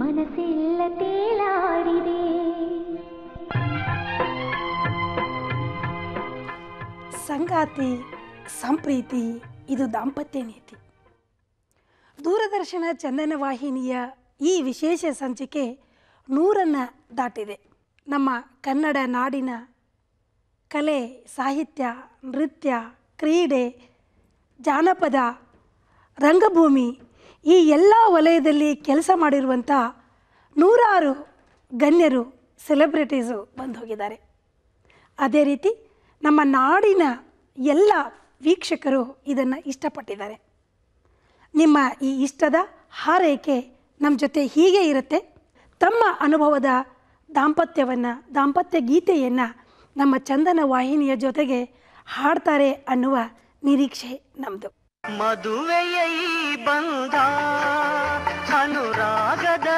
ಮನಸ್ಸೆಲ್ಲ ತೇಲಾಡಿದೆ ಸಂಗಾತಿ ಸಂಪ್ರೀತಿ ಇದು ದಾಂಪತ್ಯ ನೀತಿ ದೂರದರ್ಶನ ಚಂದನ ಈ ವಿಶೇಷ ಸಂಚಿಕೆ ನೂರನ್ನು ದಾಟಿದೆ ನಮ್ಮ ಕನ್ನಡ ನಾಡಿನ ಕಲೆ ಸಾಹಿತ್ಯ ನೃತ್ಯ ಕ್ರೀಡೆ ಜಾನಪದ ರಂಗಭೂಮಿ ಈ ಎಲ್ಲ ವಲಯದಲ್ಲಿ ಕೆಲಸ ಮಾಡಿರುವಂಥ ನೂರಾರು ಗಣ್ಯರು ಸೆಲೆಬ್ರಿಟೀಸು ಬಂದು ಹೋಗಿದ್ದಾರೆ ಅದೇ ರೀತಿ ನಮ್ಮ ನಾಡಿನ ಎಲ್ಲ ವೀಕ್ಷಕರು ಇದನ್ನು ಇಷ್ಟಪಟ್ಟಿದ್ದಾರೆ ನಿಮ್ಮ ಈ ಇಷ್ಟದ ಹಾರೈಕೆ ನಮ್ಮ ಜೊತೆ ಹೀಗೆ ಇರುತ್ತೆ ತಮ್ಮ ಅನುಭವದ ದಾಂಪತ್ಯವನ್ನು ದಾಂಪತ್ಯ ಗೀತೆಯನ್ನು ನಮ್ಮ ಚಂದನ ವಾಹಿನಿಯ ಜೊತೆಗೆ ಹಾಡ್ತಾರೆ ಅನ್ನುವ ನಿರೀಕ್ಷೆ ನಮ್ಮದು ಮದುವೆಯ ಈ ಬಂಧ ಅನುರಾಗದ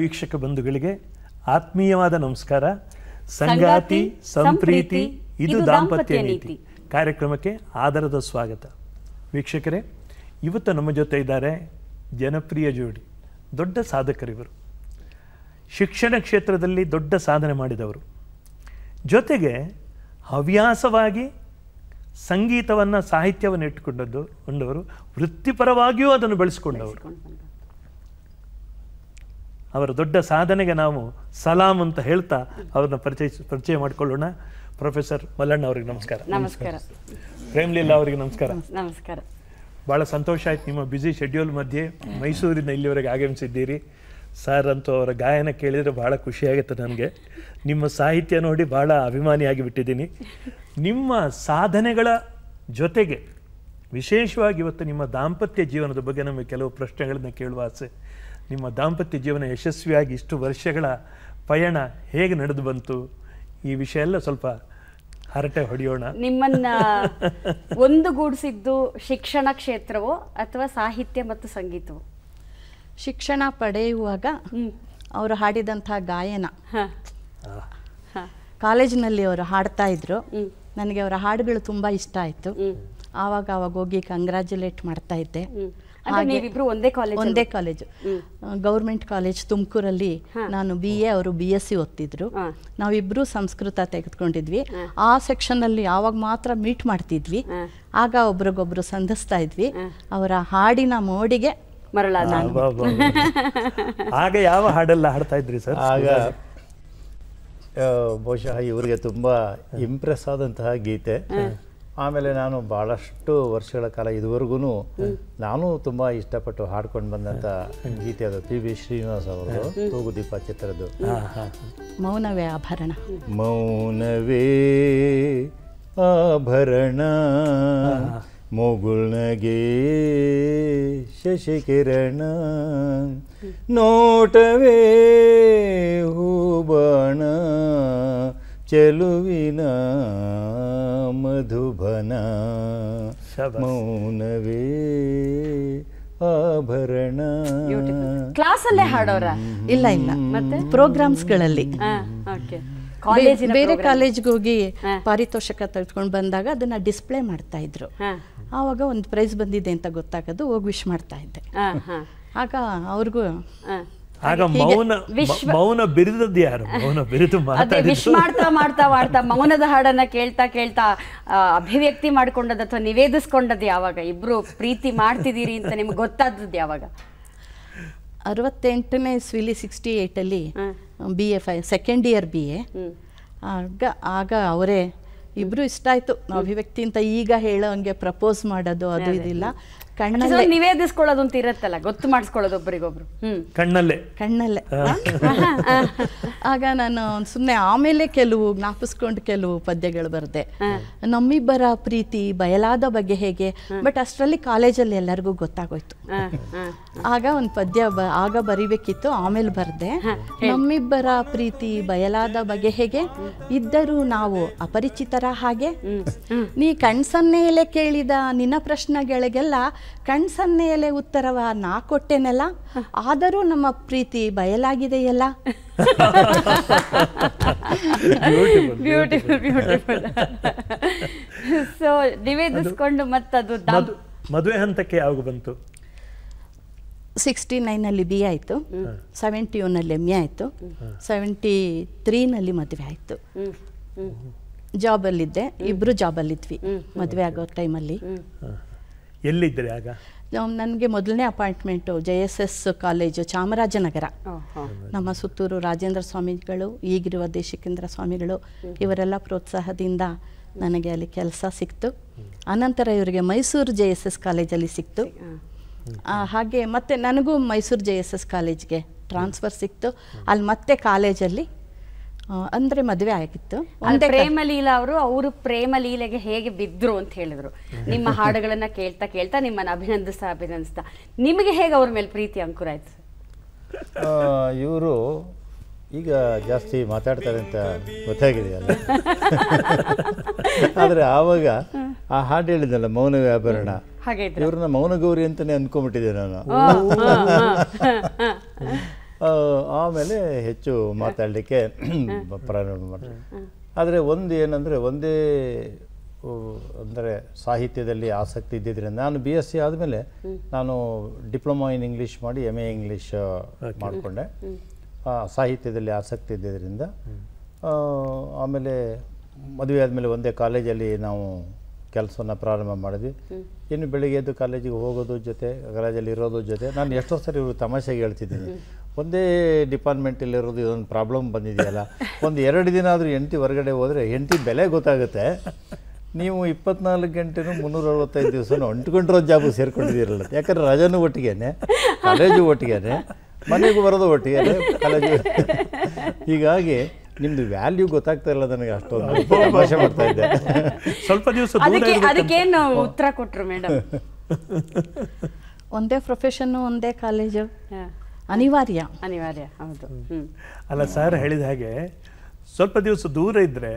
ವೀಕ್ಷಕ ಬಂಧುಗಳಿಗೆ ಆತ್ಮೀಯವಾದ ನಮಸ್ಕಾರ ಸಂಗಾತಿ ಸಂಪ್ರೀತಿ ಇದು ದಾಂಪತ್ಯ ನೀತಿ ಕಾರ್ಯಕ್ರಮಕ್ಕೆ ಆಧಾರದ ಸ್ವಾಗತ ವೀಕ್ಷಕರೇ ಇವತ್ತು ನಮ್ಮ ಜೊತೆ ಇದ್ದಾರೆ ಜನಪ್ರಿಯ ಜೋಡಿ ದೊಡ್ಡ ಸಾಧಕರಿವರು ಶಿಕ್ಷಣ ಕ್ಷೇತ್ರದಲ್ಲಿ ದೊಡ್ಡ ಸಾಧನೆ ಮಾಡಿದವರು ಜೊತೆಗೆ ಹವ್ಯಾಸವಾಗಿ ಸಂಗೀತವನ್ನು ಸಾಹಿತ್ಯವನ್ನು ಇಟ್ಟುಕೊಂಡದ್ದು ಕೊಂಡವರು ವೃತ್ತಿಪರವಾಗಿಯೂ ಅದನ್ನು ಬೆಳೆಸ್ಕೊಂಡವರು ಅವರ ದೊಡ್ಡ ಸಾಧನೆಗೆ ನಾವು ಸಲಾಂ ಅಂತ ಹೇಳ್ತಾ ಅವ್ರನ್ನ ಪರಿಚಯ ಪರಿಚಯ ಮಾಡಿಕೊಳ್ಳೋಣ ಪ್ರೊಫೆಸರ್ ಮಲ್ಲಣ್ಣ ಅವ್ರಿಗೆ ನಮಸ್ಕಾರ ನಮಸ್ಕಾರ ಪ್ರೇಮ್ಲೀಲಾ ಅವರಿಗೆ ನಮಸ್ಕಾರ ನಮಸ್ಕಾರ ಭಾಳ ಸಂತೋಷ ಆಯ್ತು ನಿಮ್ಮ ಬ್ಯುಸಿ ಶೆಡ್ಯೂಲ್ ಮಧ್ಯೆ ಮೈಸೂರಿನ ಇಲ್ಲಿವರೆಗೆ ಆಗಮಿಸಿದ್ದೀರಿ ಸರ್ ಅಂತೂ ಅವರ ಗಾಯನ ಕೇಳಿದರೆ ಭಾಳ ಖುಷಿಯಾಗುತ್ತೆ ನನಗೆ ನಿಮ್ಮ ಸಾಹಿತ್ಯ ನೋಡಿ ಭಾಳ ಅಭಿಮಾನಿಯಾಗಿ ಬಿಟ್ಟಿದ್ದೀನಿ ನಿಮ್ಮ ಸಾಧನೆಗಳ ಜೊತೆಗೆ ವಿಶೇಷವಾಗಿ ಇವತ್ತು ನಿಮ್ಮ ದಾಂಪತ್ಯ ಜೀವನದ ಬಗ್ಗೆ ನಮಗೆ ಕೆಲವು ಪ್ರಶ್ನೆಗಳನ್ನ ಕೇಳುವ ಆಸೆ ನಿಮ್ಮ ದಾಂಪತ್ಯ ಜೀವನ ಯಶಸ್ವಿಯಾಗಿ ಇಷ್ಟು ವರ್ಷಗಳ ಪಯಣ ಹೇಗೆ ನಡೆದು ಬಂತು ಈ ವಿಷಯ ಎಲ್ಲ ಸ್ವಲ್ಪ ಹರಟೆ ಹೊಡೆಯೋಣ ನಿಮ್ಮನ್ನ ಒಂದುಗೂಡಿಸಿದ್ದು ಶಿಕ್ಷಣ ಕ್ಷೇತ್ರವೋ ಅಥವಾ ಸಾಹಿತ್ಯ ಮತ್ತು ಸಂಗೀತವೋ ಶಿಕ್ಷಣ ಪಡೆಯುವಾಗ ಅವರು ಹಾಡಿದಂತಹ ಗಾಯನ ಕಾಲೇಜಿನಲ್ಲಿ ಅವರು ಹಾಡ್ತಾ ಇದ್ರು ನನಗೆ ಅವರ ಹಾಡುಗಳು ತುಂಬಾ ಇಷ್ಟ ಆಯ್ತು ಆವಾಗ ಅವಾಗ ಹೋಗಿ ಕಂಗ್ರಾಚ್ಯುಲೇಟ್ ಮಾಡ್ತಾ ಇದ್ದೆ ಒಂದೇ ಕಾಲೇಜ್ ಒಂದೇ ಕಾಲೇಜು ಗೌರ್ಮೆಂಟ್ ಕಾಲೇಜ್ ತುಮಕೂರಲ್ಲಿ ನಾನು ಬಿ ಎ ಅವರು ಬಿ ಎಸ್ ಸಿ ಓದ್ತಿದ್ರು ನಾವಿಬ್ರು ಸಂಸ್ಕೃತ ತೆಗೆದುಕೊಂಡಿದ್ವಿ ಆ ಸೆಕ್ಷನ್ ಅಲ್ಲಿ ಯಾವಾಗ ಮಾತ್ರ ಮೀಟ್ ಮಾಡ್ತಿದ್ವಿ ಆಗ ಒಬ್ರಿಗೊಬ್ರು ಸಂಧಿಸ್ತಾ ಇದ್ವಿ ಅವರ ಹಾಡಿನ ಮೋಡಿಗೆ ಆಗ ಯಾವ ಹಾಡೆಲ್ಲ ಹಾಡ್ತಾ ಇದ್ರಿ ಸರ್ ಆಗ ಬಹುಶಃ ಇವರಿಗೆ ತುಂಬಾ ಇಂಪ್ರೆಸ್ ಆದಂತಹ ಗೀತೆ ಆಮೇಲೆ ನಾನು ಭಾಳಷ್ಟು ವರ್ಷಗಳ ಕಾಲ ಇದುವರೆಗೂ ನಾನು ತುಂಬ ಇಷ್ಟಪಟ್ಟು ಹಾಡ್ಕೊಂಡು ಬಂದಂಥ ಗೀತೆ ಅದು ಪಿ ಬಿ ಶ್ರೀನಿವಾಸ್ ಅವರು ತೂಗುದೀಪ ಚಿತ್ರದ್ದು ಮೌನವೇ ಆಭರಣ ಮೌನವೇ ಆಭರಣ ಮೊಗುಳ್ನಗೆ ಶಶಿಕಿರಣ ನೋಟವೇ ಹೂಬಣ ಚೆಲುವಿನ ಮಧುಭನ ಮೌನವೇ ಆಭರಣ ಕ್ಲಾಸಲ್ಲೇ ಹಾಡೋರ ಇಲ್ಲ ಇಲ್ಲ ಮತ್ತೆ ಪ್ರೋಗ್ರಾಮ್ಸ್ಗಳಲ್ಲಿ ಬೇರೆ ಕಾಲೇಜ್ಗೆ ಹೋಗಿ ಪಾರಿತೋಷಕ ತಳ್ಕೊಂಡು ಬಂದಾಗ ಅದನ್ನ ಡಿಸ್ಪ್ಲೇ ಮಾಡ್ತಾ ಇದ್ರು ಆವಾಗ ಒಂದು ಪ್ರೈಸ್ ಬಂದಿದೆ ಅಂತ ಗೊತ್ತಾಗೋದು ಹೋಗಿ ವಿಶ್ ಮಾಡ್ತಾ ಇದ್ದೆ ಆಗ ಅವ್ರಿಗೂ ಆಗ ಮೌನ ಮೌನ ಬಿರಿದದ್ದು ಯಾರು ಮೌನ ಬಿರಿದು ವಿಶ್ ಮಾಡ್ತಾ ಮಾಡ್ತಾ ಮಾಡ್ತಾ ಮೌನದ ಹಾಡನ್ನ ಕೇಳ್ತಾ ಕೇಳ್ತಾ ಅಭಿವ್ಯಕ್ತಿ ಮಾಡ್ಕೊಂಡದ ಅಥವಾ ನಿವೇದಿಸ್ಕೊಂಡದ್ದು ಯಾವಾಗ ಇಬ್ರು ಪ್ರೀತಿ ಮಾಡ್ತಿದ್ದೀರಿ ಅಂತ ನಿಮ್ಗೆ ಗೊತ್ತಾದದ್ದು ಯಾವಾಗ ಅರವತ್ತೆಂಟನೇ ಸ್ವಿಲಿ ಸಿಕ್ಸ್ಟಿ ಏಯ್ಟಲ್ಲಿ ಬಿ ಎ ಫೈ ಸೆಕೆಂಡ್ ಇಯರ್ ಬಿ ಎ ಆಗ ಆಗ ಅವರೇ ಇಬ್ರು ಇಷ್ಟ ಆಯ್ತು ಅಭಿವ್ಯಕ್ತಿ ಅಂತ ಈಗ ಹೇಳೋ ಹಂಗೆ ಪ್ರಪೋಸ್ ಮಾಡೋದು ಅದು ಇದಿಲ್ಲ ಕಣ್ಣಲ್ಲೇ ನಿವೇದಿಸ್ಕೊಳ್ಳೋದು ಇರತ್ತಲ್ಲ ಗೊತ್ತು ಮಾಡಿಸ್ಕೊಳ್ಳೋದು ಒಬ್ಬರಿಗೊಬ್ರು ಕಣ್ಣಲ್ಲೇ ಕಣ್ಣಲ್ಲೇ ಆಗ ನಾನು ಸುಮ್ಮನೆ ಆಮೇಲೆ ಕೆಲವು ಜ್ಞಾಪಿಸ್ಕೊಂಡು ಕೆಲವು ಪದ್ಯಗಳು ಬರ್ದೆ ನಮ್ಮಿಬ್ಬರ ಪ್ರೀತಿ ಬಯಲಾದ ಬಗ್ಗೆ ಹೇಗೆ ಬಟ್ ಅಷ್ಟರಲ್ಲಿ ಕಾಲೇಜಲ್ಲಿ ಎಲ್ಲರಿಗೂ ಗೊತ್ತಾಗೋಯ್ತು ಆಗ ಒಂದ್ ಪದ್ಯ ಆಗ ಬರಿಬೇಕಿತ್ತು ಆಮೇಲೆ ಬರ್ದೆ ನಮ್ಮಿಬ್ಬರ ಪ್ರೀತಿ ಬಯಲಾದ ಬಗ್ಗೆ ಹೇಗೆ ಇದ್ದರೂ ನಾವು ಅಪರಿಚಿತರ ಹಾಗೆ ನೀ ಕಣ್ಸನ್ನೇಲೆ ಕೇಳಿದ ನಿನ್ನ ಪ್ರಶ್ನೆಗಳಿಗೆಲ್ಲ ಕಣ್ ಸನ್ನೆಯಲ್ಲೇ ಉತ್ತರವ ನಾ ಕೊಟ್ಟೆನಲ್ಲ ಆದರೂ ನಮ್ಮ ಪ್ರೀತಿ ಬಯಲಾಗಿದೆಯಲ್ಲ ಬ್ಯೂಟಿಫುಲ್ ಬ್ಯೂಟಿಫುಲ್ ಸೊ ನಿವೇದಿಸ್ಕೊಂಡು ಮತ್ತದು ಮದುವೆ ಹಂತಕ್ಕೆ ಯಾವಾಗ ಬಂತು ಸಿಕ್ಸ್ಟಿ ನೈನಲ್ಲಿ ಬಿ ಆಯಿತು ಸೆವೆಂಟಿ ಒನ್ನಲ್ಲಿ ಎಮ್ ಎ ಆಯಿತು ಸೆವೆಂಟಿ ತ್ರೀನಲ್ಲಿ ಮದುವೆ ಆಯಿತು ಜಾಬಲ್ಲಿದ್ದೆ ಇಬ್ಬರು ಜಾಬಲ್ಲಿದ್ವಿ ಮದುವೆ ಆಗೋ ಟೈಮಲ್ಲಿ ಎಲ್ಲಿದ್ದರೆ ಆಗ ನನಗೆ ಮೊದಲನೇ appointment J S S college Chamarajanagar ನಮ್ಮ ಸುತ್ತೂರು ರಾಜೇಂದ್ರ ಸ್ವಾಮಿಗಳು ಈಗಿರುವ ದೇಶಿಕೇಂದ್ರ ಸ್ವಾಮಿಗಳು ಇವರೆಲ್ಲ ಪ್ರೋತ್ಸಾಹದಿಂದ ನನಗೆ ಅಲ್ಲಿ ಕೆಲಸ ಸಿಕ್ತು ಆನಂತರ ಇವರಿಗೆ ಮೈಸೂರು ಜೆ ಎಸ್ ಎಸ್ ಕಾಲೇಜಲ್ಲಿ ಸಿಕ್ತು ಹಾಗೆ ಮತ್ತೆ ನನಗೂ ಮೈಸೂರು ಜೆ ಎಸ್ ಎಸ್ ಕಾಲೇಜ್ಗೆ ಟ್ರಾನ್ಸ್ಫರ್ ಸಿಕ್ತು ಅಲ್ಲಿ ಮತ್ತೆ ಕಾಲೇಜಲ್ಲಿ ಅಂದ್ರೆ ಮದುವೆ ಆಗಿತ್ತು ಪ್ರೇಮಲೀಲಾ ಅವರು ಅವರು ಪ್ರೇಮಲೀಲೆಗೆ ಹೇಗೆ ಬಿದ್ರು ಅಂತ ಹೇಳಿದ್ರು ನಿಮ್ಮ ಹಾಡುಗಳನ್ನ ಕೇಳ್ತಾ ಕೇಳ್ತಾ ನಿಮ್ಮನ್ನ ಅಭಿನಂದಿಸ್ತಾ ಅಭಿನಂದಿಸ್ತಾ ನಿಮಗೆ ಹೇಗೆ ಅವ್ರ ಮೇಲೆ ಪ್ರೀತಿ ಅಂಕುರ ಆಯ್ತು ಇವರು ಈಗ ಜಾಸ್ತಿ ಮಾತಾಡ್ತಾರೆ ಅಂತ ಗೊತ್ತಾಗಿದೆಯಲ್ಲ ಆದರೆ ಆವಾಗ ಆ ಹಾಡು ಹೇಳಿದಲ್ಲ ಮೌನ ವ್ಯಾಭರಣ ಇವ್ರನ್ನ ಮೌನ ಗೌರಿ ಅಂತಾನೆ ಅಂದ್ಕೊಂಡ್ಬಿಟ್ಟಿದ್ದೆ ನಾನು ಆಮೇಲೆ ಹೆಚ್ಚು ಮಾತಾಡಲಿಕ್ಕೆ ಪ್ರಾರಂಭ ಮಾಡಿದೆ ಆದರೆ ಒಂದು ಏನಂದರೆ ಒಂದೇ ಅಂದರೆ ಸಾಹಿತ್ಯದಲ್ಲಿ ಆಸಕ್ತಿ ಇದ್ದಿದ್ದರಿಂದ ನಾನು ಬಿ ಎಸ್ ಸಿ ಆದಮೇಲೆ ನಾನು ಡಿಪ್ಲೊಮಾ ಇನ್ ಇಂಗ್ಲೀಷ್ ಮಾಡಿ ಎಮ್ ಎ ಇಂಗ್ಲೀಷ್ ಮಾಡಿಕೊಂಡೆ ಸಾಹಿತ್ಯದಲ್ಲಿ ಆಸಕ್ತಿ ಇದ್ದಿದ್ದರಿಂದ ಆಮೇಲೆ ಮದುವೆ ಆದಮೇಲೆ ಒಂದೇ ಕಾಲೇಜಲ್ಲಿ ನಾವು ಕೆಲಸವನ್ನು ಪ್ರಾರಂಭ ಮಾಡಿದ್ವಿ ಇನ್ನು ಬೆಳಿಗ್ಗೆ ಎದ್ದು ಕಾಲೇಜಿಗೆ ಹೋಗೋದು ಜೊತೆ ಕಾಲೇಜಲ್ಲಿ ಇರೋದ್ರ ಜೊತೆ ನಾನು ಎಷ್ಟೋ ಸರಿ ಇವರು ತಮಾಷೆಗೆ ಹೇಳ್ತಿದ್ದೀನಿ ಒಂದೇ ಡಿಪಾರ್ಟ್ಮೆಂಟಲ್ಲಿರೋದು ಇದೊಂದು ಪ್ರಾಬ್ಲಮ್ ಬಂದಿದೆಯಲ್ಲ ಒಂದು ಎರಡು ದಿನ ಆದರೂ ಎಂಟಿ ಹೊರಗಡೆ ಹೋದರೆ ಎಂಟಿ ಬೆಲೆ ಗೊತ್ತಾಗುತ್ತೆ ನೀವು ಇಪ್ಪತ್ನಾಲ್ಕು ಗಂಟೆನೂ ಮುನ್ನೂರ ಅರವತ್ತೈದು ದಿವಸನೂ ಅಂಟ್ಕೊಂಡಿರೋ ಜಾಬು ಸೇರ್ಕೊಂಡಿದ್ದೀರಲ್ಲ ಯಾಕಂದ್ರೆ ರಜನೂ ಒಟ್ಟಿಗೆನೆ ಕಾಲೇಜು ಒಟ್ಟಿಗೆನೆ ಮನೆಗೂ ಬರೋದು ಒಟ್ಟಿಗೆ ಕಾಲೇಜು ಹೀಗಾಗಿ ನಿಮ್ದು ವ್ಯಾಲ್ಯೂ ಗೊತ್ತಾಗ್ತಾ ಇಲ್ಲ ನನಗೆ ಅಷ್ಟೊಂದು ಭಾಷೆ ಮಾಡ್ತಾ ಇದ್ದೆ ಸ್ವಲ್ಪ ದಿವಸ ಉತ್ತರ ಕೊಟ್ಟರು ಮೇಡಮ್ ಒಂದೇ ಪ್ರೊಫೆಷನ್ನು ಒಂದೇ ಕಾಲೇಜು ಅನಿವಾರ್ಯ ಅನಿವಾರ್ಯ ಹೌದು ಅಲ್ಲ ಸರ್ ಹೇಳಿದ ಹಾಗೆ ಸ್ವಲ್ಪ ದಿವಸ ದೂರ ಇದ್ರೆ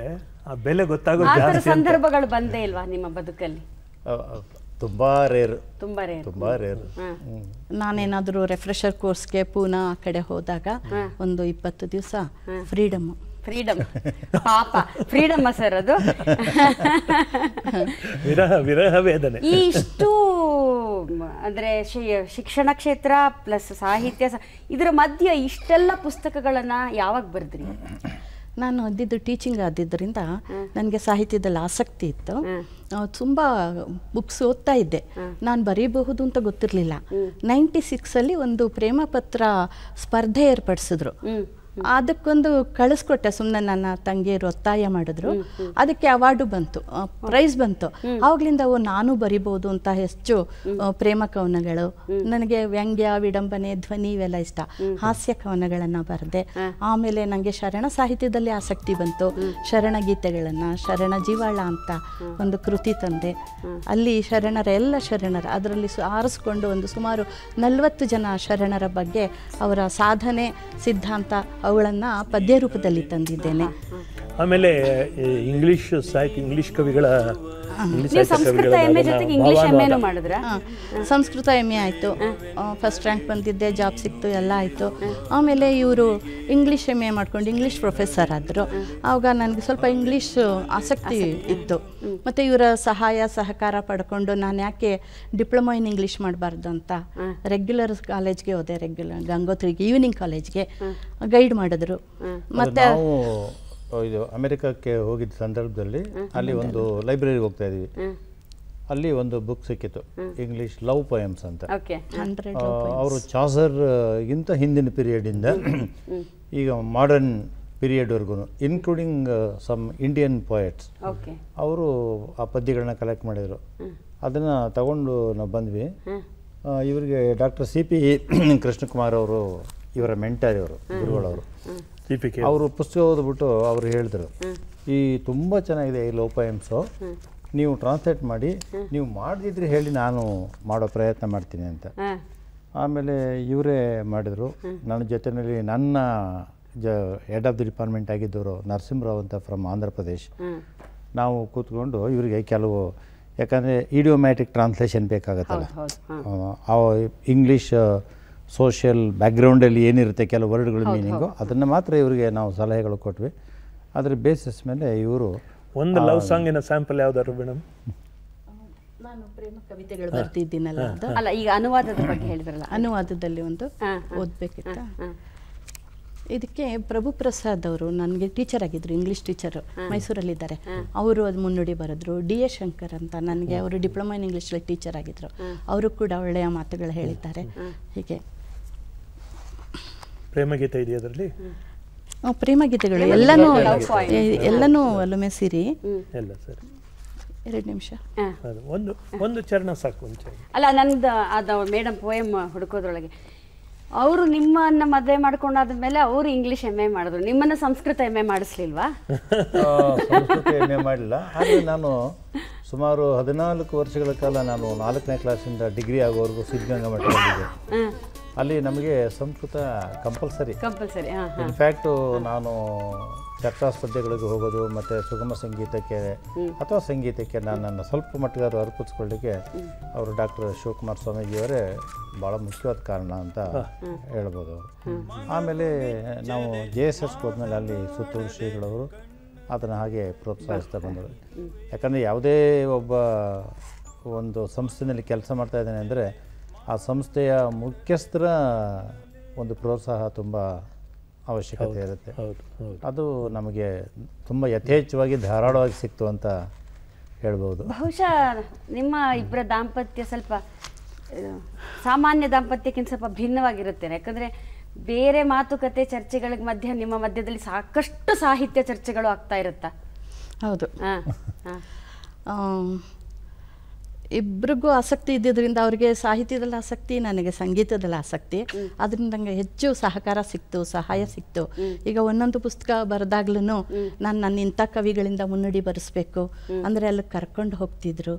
ಆ ಬೆಲೆ ಗೊತ್ತಾಗೋದು ಸಂದರ್ಭಗಳು ಬಂದೇ ಇಲ್ವಾ ನಿಮ್ಮ ಬದುಕಲ್ಲಿ ತುಂಬಾ ರೇರ್ ತುಂಬಾ ರೇರ್ ತುಂಬಾ ರೇರ್ ನಾನೇನಾದರೂ ರೆಫ್ರೆಷರ್ ಕೋರ್ಸ್ಗೆ ಪೂನಾ ಕಡೆ ಹೋದಾಗ ಒಂದು ಇಪ್ಪತ್ತು ದಿವಸ ಫ್ರೀಡಮ್ ಫ್ರೀಡಮ್ ಪಾಪ ಫ್ರೀಡಮ್ ಸರ್ ಅದು ಇಲ್ಲಿ ಇಷ್ಟು ಅಂದರೆ ಶಿಕ್ಷಣ ಕ್ಷೇತ್ರ ಪ್ಲಸ್ ಸಾಹಿತ್ಯ ಇದರ ಮಧ್ಯ ಇಷ್ಟೆಲ್ಲ ಪುಸ್ತಕಗಳನ್ನ ಯಾವಾಗ ಬರೆದ್ರಿ ನಾನು ಅದಿದ್ದು ಟೀಚಿಂಗ್ ಆದಿದ್ದರಿಂದ ನನಗೆ ಸಾಹಿತ್ಯದಲ್ಲಿ ಆಸಕ್ತಿ ಇತ್ತು ತುಂಬ ಬುಕ್ಸ್ ಓದ್ತಾ ಇದ್ದೆ ನಾನು ಬರೀಬಹುದು ಅಂತ ಗೊತ್ತಿರಲಿಲ್ಲ ನೈಂಟಿ ಸಿಕ್ಸಲ್ಲಿ ಒಂದು ಪ್ರೇಮ ಪತ್ರ ಸ್ಪರ್ಧೆ ಏರ್ಪಡಿಸಿದ್ರು ಅದಕ್ಕೊಂದು ಕಳಿಸ್ಕೊಟ್ಟೆ ಸುಮ್ಮನೆ ನನ್ನ ತಂಗಿಯರು ಒತ್ತಾಯ ಮಾಡಿದ್ರು ಅದಕ್ಕೆ ಅವಾರ್ಡು ಬಂತು ಪ್ರೈಸ್ ಬಂತು ಓ ನಾನು ಬರಿಬೋದು ಅಂತ ಹೆಚ್ಚು ಪ್ರೇಮ ಕವನಗಳು ನನಗೆ ವ್ಯಂಗ್ಯ ವಿಡಂಬನೆ ಧ್ವನಿ ಇವೆಲ್ಲ ಇಷ್ಟ ಹಾಸ್ಯ ಕವನಗಳನ್ನು ಬರೆದೆ ಆಮೇಲೆ ನನಗೆ ಶರಣ ಸಾಹಿತ್ಯದಲ್ಲಿ ಆಸಕ್ತಿ ಬಂತು ಶರಣ ಗೀತೆಗಳನ್ನು ಶರಣ ಜೀವಾಳ ಅಂತ ಒಂದು ಕೃತಿ ತಂದೆ ಅಲ್ಲಿ ಶರಣರ ಎಲ್ಲ ಶರಣರ ಅದರಲ್ಲಿ ಆರಿಸ್ಕೊಂಡು ಒಂದು ಸುಮಾರು ನಲ್ವತ್ತು ಜನ ಶರಣರ ಬಗ್ಗೆ ಅವರ ಸಾಧನೆ ಸಿದ್ಧಾಂತ ಅವುಗಳನ್ನು ಪದ್ಯ ರೂಪದಲ್ಲಿ ತಂದಿದ್ದೇನೆ ಆಮೇಲೆ ಇಂಗ್ಲೀಷ್ ಸಾಹಿತ್ಯ ಇಂಗ್ಲೀಷ್ ಕವಿಗಳ ಸಂಸ್ಕೃತ ಎಮ್ ಎ ಜೊತೆಗೆ ಸಂಸ್ಕೃತ ಎಮ್ ಎ ಆಯಿತು ಫಸ್ಟ್ ರ್ಯಾಂಕ್ ಬಂದಿದ್ದೆ ಜಾಬ್ ಸಿಕ್ತು ಎಲ್ಲ ಆಯಿತು ಆಮೇಲೆ ಇವರು ಇಂಗ್ಲೀಷ್ ಎಮ್ ಎ ಮಾಡ್ಕೊಂಡು ಇಂಗ್ಲೀಷ್ ಪ್ರೊಫೆಸರ್ ಆದರು ಆವಾಗ ನನಗೆ ಸ್ವಲ್ಪ ಇಂಗ್ಲೀಷ್ ಆಸಕ್ತಿ ಇತ್ತು ಮತ್ತು ಇವರ ಸಹಾಯ ಸಹಕಾರ ಪಡ್ಕೊಂಡು ನಾನು ಯಾಕೆ ಡಿಪ್ಲೊಮಾ ಇನ್ ಇಂಗ್ಲೀಷ್ ಮಾಡಬಾರ್ದು ಅಂತ ರೆಗ್ಯುಲರ್ ಕಾಲೇಜ್ಗೆ ಹೋದೆ ರೆಗ್ಯುಲರ್ ಗಂಗೋತ್ರಿಗೆ ಈವ್ನಿಂಗ್ ಕಾಲೇಜ್ಗೆ ಗೈಡ್ ಮಾಡಿದ್ರು ಮತ್ತು ಇದು ಅಮೆರಿಕಕ್ಕೆ ಹೋಗಿದ್ದ ಸಂದರ್ಭದಲ್ಲಿ ಅಲ್ಲಿ ಒಂದು ಲೈಬ್ರರಿಗೆ ಹೋಗ್ತಾ ಇದ್ವಿ ಅಲ್ಲಿ ಒಂದು ಬುಕ್ ಸಿಕ್ಕಿತ್ತು ಇಂಗ್ಲಿಷ್ ಲವ್ ಪೋಯಮ್ಸ್ ಅಂತ ಅವರು ಚಾಸರ್ ಗಿಂತ ಹಿಂದಿನ ಇಂದ ಈಗ ಮಾಡರ್ನ್ ಪೀರಿಯಡ್ವರೆಗೂ ಇನ್ಕ್ಲೂಡಿಂಗ್ ಸಮ್ ಇಂಡಿಯನ್ ಪೊಯೆಟ್ಸ್ ಅವರು ಆ ಪದ್ಯಗಳನ್ನ ಕಲೆಕ್ಟ್ ಮಾಡಿದರು ಅದನ್ನು ತಗೊಂಡು ನಾವು ಬಂದ್ವಿ ಇವರಿಗೆ ಡಾಕ್ಟರ್ ಸಿ ಪಿ ಕೃಷ್ಣಕುಮಾರ್ ಅವರು ಇವರ ಮೆಂಟರಿ ಇವರು ಗುರುಗಳವರು ಅವರು ಪುಸ್ತಕ ಓದ್ಬಿಟ್ಟು ಅವ್ರು ಹೇಳಿದ್ರು ಈ ತುಂಬ ಚೆನ್ನಾಗಿದೆ ಈ ಲೋ ನೀವು ಟ್ರಾನ್ಸ್ಲೇಟ್ ಮಾಡಿ ನೀವು ಮಾಡದಿದ್ರೆ ಹೇಳಿ ನಾನು ಮಾಡೋ ಪ್ರಯತ್ನ ಮಾಡ್ತೀನಿ ಅಂತ ಆಮೇಲೆ ಇವರೇ ಮಾಡಿದರು ನನ್ನ ಜೊತೆಯಲ್ಲಿ ನನ್ನ ಜ ಹೆಡ್ ಆಫ್ ದಿ ಡಿಪಾರ್ಟ್ಮೆಂಟ್ ಆಗಿದ್ದವರು ನರಸಿಂಹರಾವ್ ಅಂತ ಫ್ರಮ್ ಆಂಧ್ರ ಪ್ರದೇಶ್ ನಾವು ಕೂತ್ಕೊಂಡು ಇವರಿಗೆ ಕೆಲವು ಯಾಕಂದರೆ ಇಡಿಯೋಮ್ಯಾಟಿಕ್ ಟ್ರಾನ್ಸ್ಲೇಷನ್ ಬೇಕಾಗತ್ತಲ್ಲ ಇಂಗ್ಲೀಷ್ ಸೋಷಿಯಲ್ ಬ್ಯಾಕ್ಗ್ರೌಂಡಲ್ಲಿ ಏನಿರುತ್ತೆ ಕೆಲವು ವರ್ಡ್ಗಳು ಮೀನಿಂಗು ಅದನ್ನು ಮಾತ್ರ ಇವರಿಗೆ ನಾವು ಸಲಹೆಗಳು ಕೊಟ್ವಿ ಅದ್ರ ಬೇಸಿಸ್ ಮೇಲೆ ಇವರು ಒಂದು ಲವ್ ಸಾಂಗಿನ ಸ್ಯಾಂಪಲ್ ಯಾವ್ದಾದ್ರು ಮೇಡಮ್ ನಾನು ಪ್ರೇಮ ಕವಿತೆಗಳು ಬರ್ತಿದ್ದೀನಲ್ಲ ಅಂತ ಅಲ್ಲ ಈಗ ಅನುವಾದದ ಬಗ್ಗೆ ಹೇಳಿದ್ರಲ್ಲ ಅನುವಾದದಲ್ಲಿ ಒಂದು ಓದಬೇಕಿತ್ತ ಇದಕ್ಕೆ ಪ್ರಭು ಪ್ರಸಾದ್ ಅವರು ನನಗೆ ಟೀಚರ್ ಇಂಗ್ಲಿಷ್ ಇಂಗ್ಲೀಷ್ ಟೀಚರ್ ಮೈಸೂರಲ್ಲಿದ್ದಾರೆ ಅವರು ಅದು ಮುನ್ನುಡಿ ಬರೆದ್ರು ಡಿ ಎ ಶಂಕರ್ ಅಂತ ನನಗೆ ಅವರು ಡಿಪ್ಲೊಮಾ ಇನ್ ಇಂಗ್ಲೀಷಲ್ಲಿ ಟೀಚರ್ ಆಗಿದ್ರು ಅವರು ಕೂಡ ಒಳ್ಳೆಯ ಮಾತುಗಳು ಹೇಳಿದ್ದಾರೆ ಹೀಗೆ ಪ್ರೇಮಗೀತೆ ಇದೆ ಅದರಲ್ಲಿ ಪ್ರೇಮಗೀತೆಗಳು ಎಲ್ಲನೂ ಎಲ್ಲನೂ ಒಲುಮೆ ಸಿರಿ ಎಲ್ಲ ಸರ್ ಎರಡು ನಿಮಿಷ ಒಂದು ಒಂದು ಚರಣ ಸಾಕು ಅಲ್ಲ ನಂದು ಅದ ಮೇಡಮ್ ಪೋಯಮ್ ಹುಡುಕೋದ್ರೊಳಗೆ ಅವರು ನಿಮ್ಮನ್ನ ಮದುವೆ ಮಾಡ್ಕೊಂಡಾದ ಮೇಲೆ ಅವರು ಇಂಗ್ಲಿಷ್ ಎಮ್ ಎ ಮಾಡಿದ್ರು ನಿಮ್ಮನ್ನ ಸಂಸ್ಕೃತ ಎಮ್ ಎ ಮಾಡಿಸ್ಲಿಲ್ವಾ ಸಂಸ್ಕೃತ ಎ ಆದರೆ ನಾನು ಸುಮಾರು ಹದಿನಾಲ್ಕು ವರ್ಷಗಳ ಕಾಲ ನಾನು ನಾಲ್ಕನೇ ಕ್ಲಾಸಿಂದ ಡಿಗ್ರಿ ಆಗೋವರೆಗೂ ಸಿದ್ಧಗಂಗಾ ಮಠ ಅಲ್ಲಿ ನಮಗೆ ಸಂಸ್ಕೃತ ಕಂಪಲ್ಸರಿ ಕಂಪಲ್ಸರಿ ಇನ್ಫ್ಯಾಕ್ಟು ನಾನು ಚರ್ಚಾ ಸ್ಪರ್ಧೆಗಳಿಗೆ ಹೋಗೋದು ಮತ್ತು ಸುಗಮ ಸಂಗೀತಕ್ಕೆ ಅಥವಾ ಸಂಗೀತಕ್ಕೆ ನಾನು ಸ್ವಲ್ಪ ಮಟ್ಟಿಗೆ ಅರ್ಪಿಸ್ಕೊಳ್ಳಿಕ್ಕೆ ಅವರು ಡಾಕ್ಟರ್ ಶಿವಕುಮಾರ್ ಸ್ವಾಮೀಜಿಯವರೇ ಭಾಳ ಮುಖ್ಯವಾದ ಕಾರಣ ಅಂತ ಹೇಳ್ಬೋದು ಆಮೇಲೆ ನಾವು ಜೆ ಎಸ್ ಎಸ್ ಹೋದ್ಮೇಲೆ ಅಲ್ಲಿ ಸುತ್ತೂರು ಶ್ರೀಗಳವರು ಅದನ್ನು ಹಾಗೆ ಪ್ರೋತ್ಸಾಹಿಸ್ತಾ ಬಂದರು ಯಾಕಂದರೆ ಯಾವುದೇ ಒಬ್ಬ ಒಂದು ಸಂಸ್ಥೆಯಲ್ಲಿ ಕೆಲಸ ಮಾಡ್ತಾ ಇದ್ದೇನೆ ಅಂದರೆ ಆ ಸಂಸ್ಥೆಯ ಮುಖ್ಯಸ್ಥರ ಒಂದು ಪ್ರೋತ್ಸಾಹ ತುಂಬ ಅವಶ್ಯಕತೆ ಇರುತ್ತೆ ಅದು ನಮಗೆ ತುಂಬ ಯಥೇಚ್ಛವಾಗಿ ಧಾರಾಳವಾಗಿ ಸಿಕ್ತು ಅಂತ ಹೇಳ್ಬೋದು ಬಹುಶಃ ನಿಮ್ಮ ಇಬ್ಬರ ದಾಂಪತ್ಯ ಸ್ವಲ್ಪ ಸಾಮಾನ್ಯ ದಾಂಪತ್ಯಕ್ಕಿಂತ ಸ್ವಲ್ಪ ಭಿನ್ನವಾಗಿರುತ್ತೆ ಯಾಕಂದರೆ ಬೇರೆ ಮಾತುಕತೆ ಚರ್ಚೆಗಳ ಮಧ್ಯ ನಿಮ್ಮ ಮಧ್ಯದಲ್ಲಿ ಸಾಕಷ್ಟು ಸಾಹಿತ್ಯ ಚರ್ಚೆಗಳು ಆಗ್ತಾ ಇರುತ್ತಾ ಹೌದು ಹಾಂ ಇಬ್ಬರಿಗೂ ಆಸಕ್ತಿ ಇದ್ದಿದ್ದರಿಂದ ಅವರಿಗೆ ಸಾಹಿತ್ಯದಲ್ಲಿ ಆಸಕ್ತಿ ನನಗೆ ಸಂಗೀತದಲ್ಲಿ ಆಸಕ್ತಿ ಅದರಿಂದ ನನಗೆ ಹೆಚ್ಚು ಸಹಕಾರ ಸಿಕ್ತು ಸಹಾಯ ಸಿಕ್ತು ಈಗ ಒಂದೊಂದು ಪುಸ್ತಕ ಬರೆದಾಗ್ಲೂ ನಾನು ನನ್ನ ಇಂಥ ಕವಿಗಳಿಂದ ಮುನ್ನುಡಿ ಬರೆಸ್ಬೇಕು ಅಂದರೆ ಅಲ್ಲಿ ಕರ್ಕೊಂಡು ಹೋಗ್ತಿದ್ರು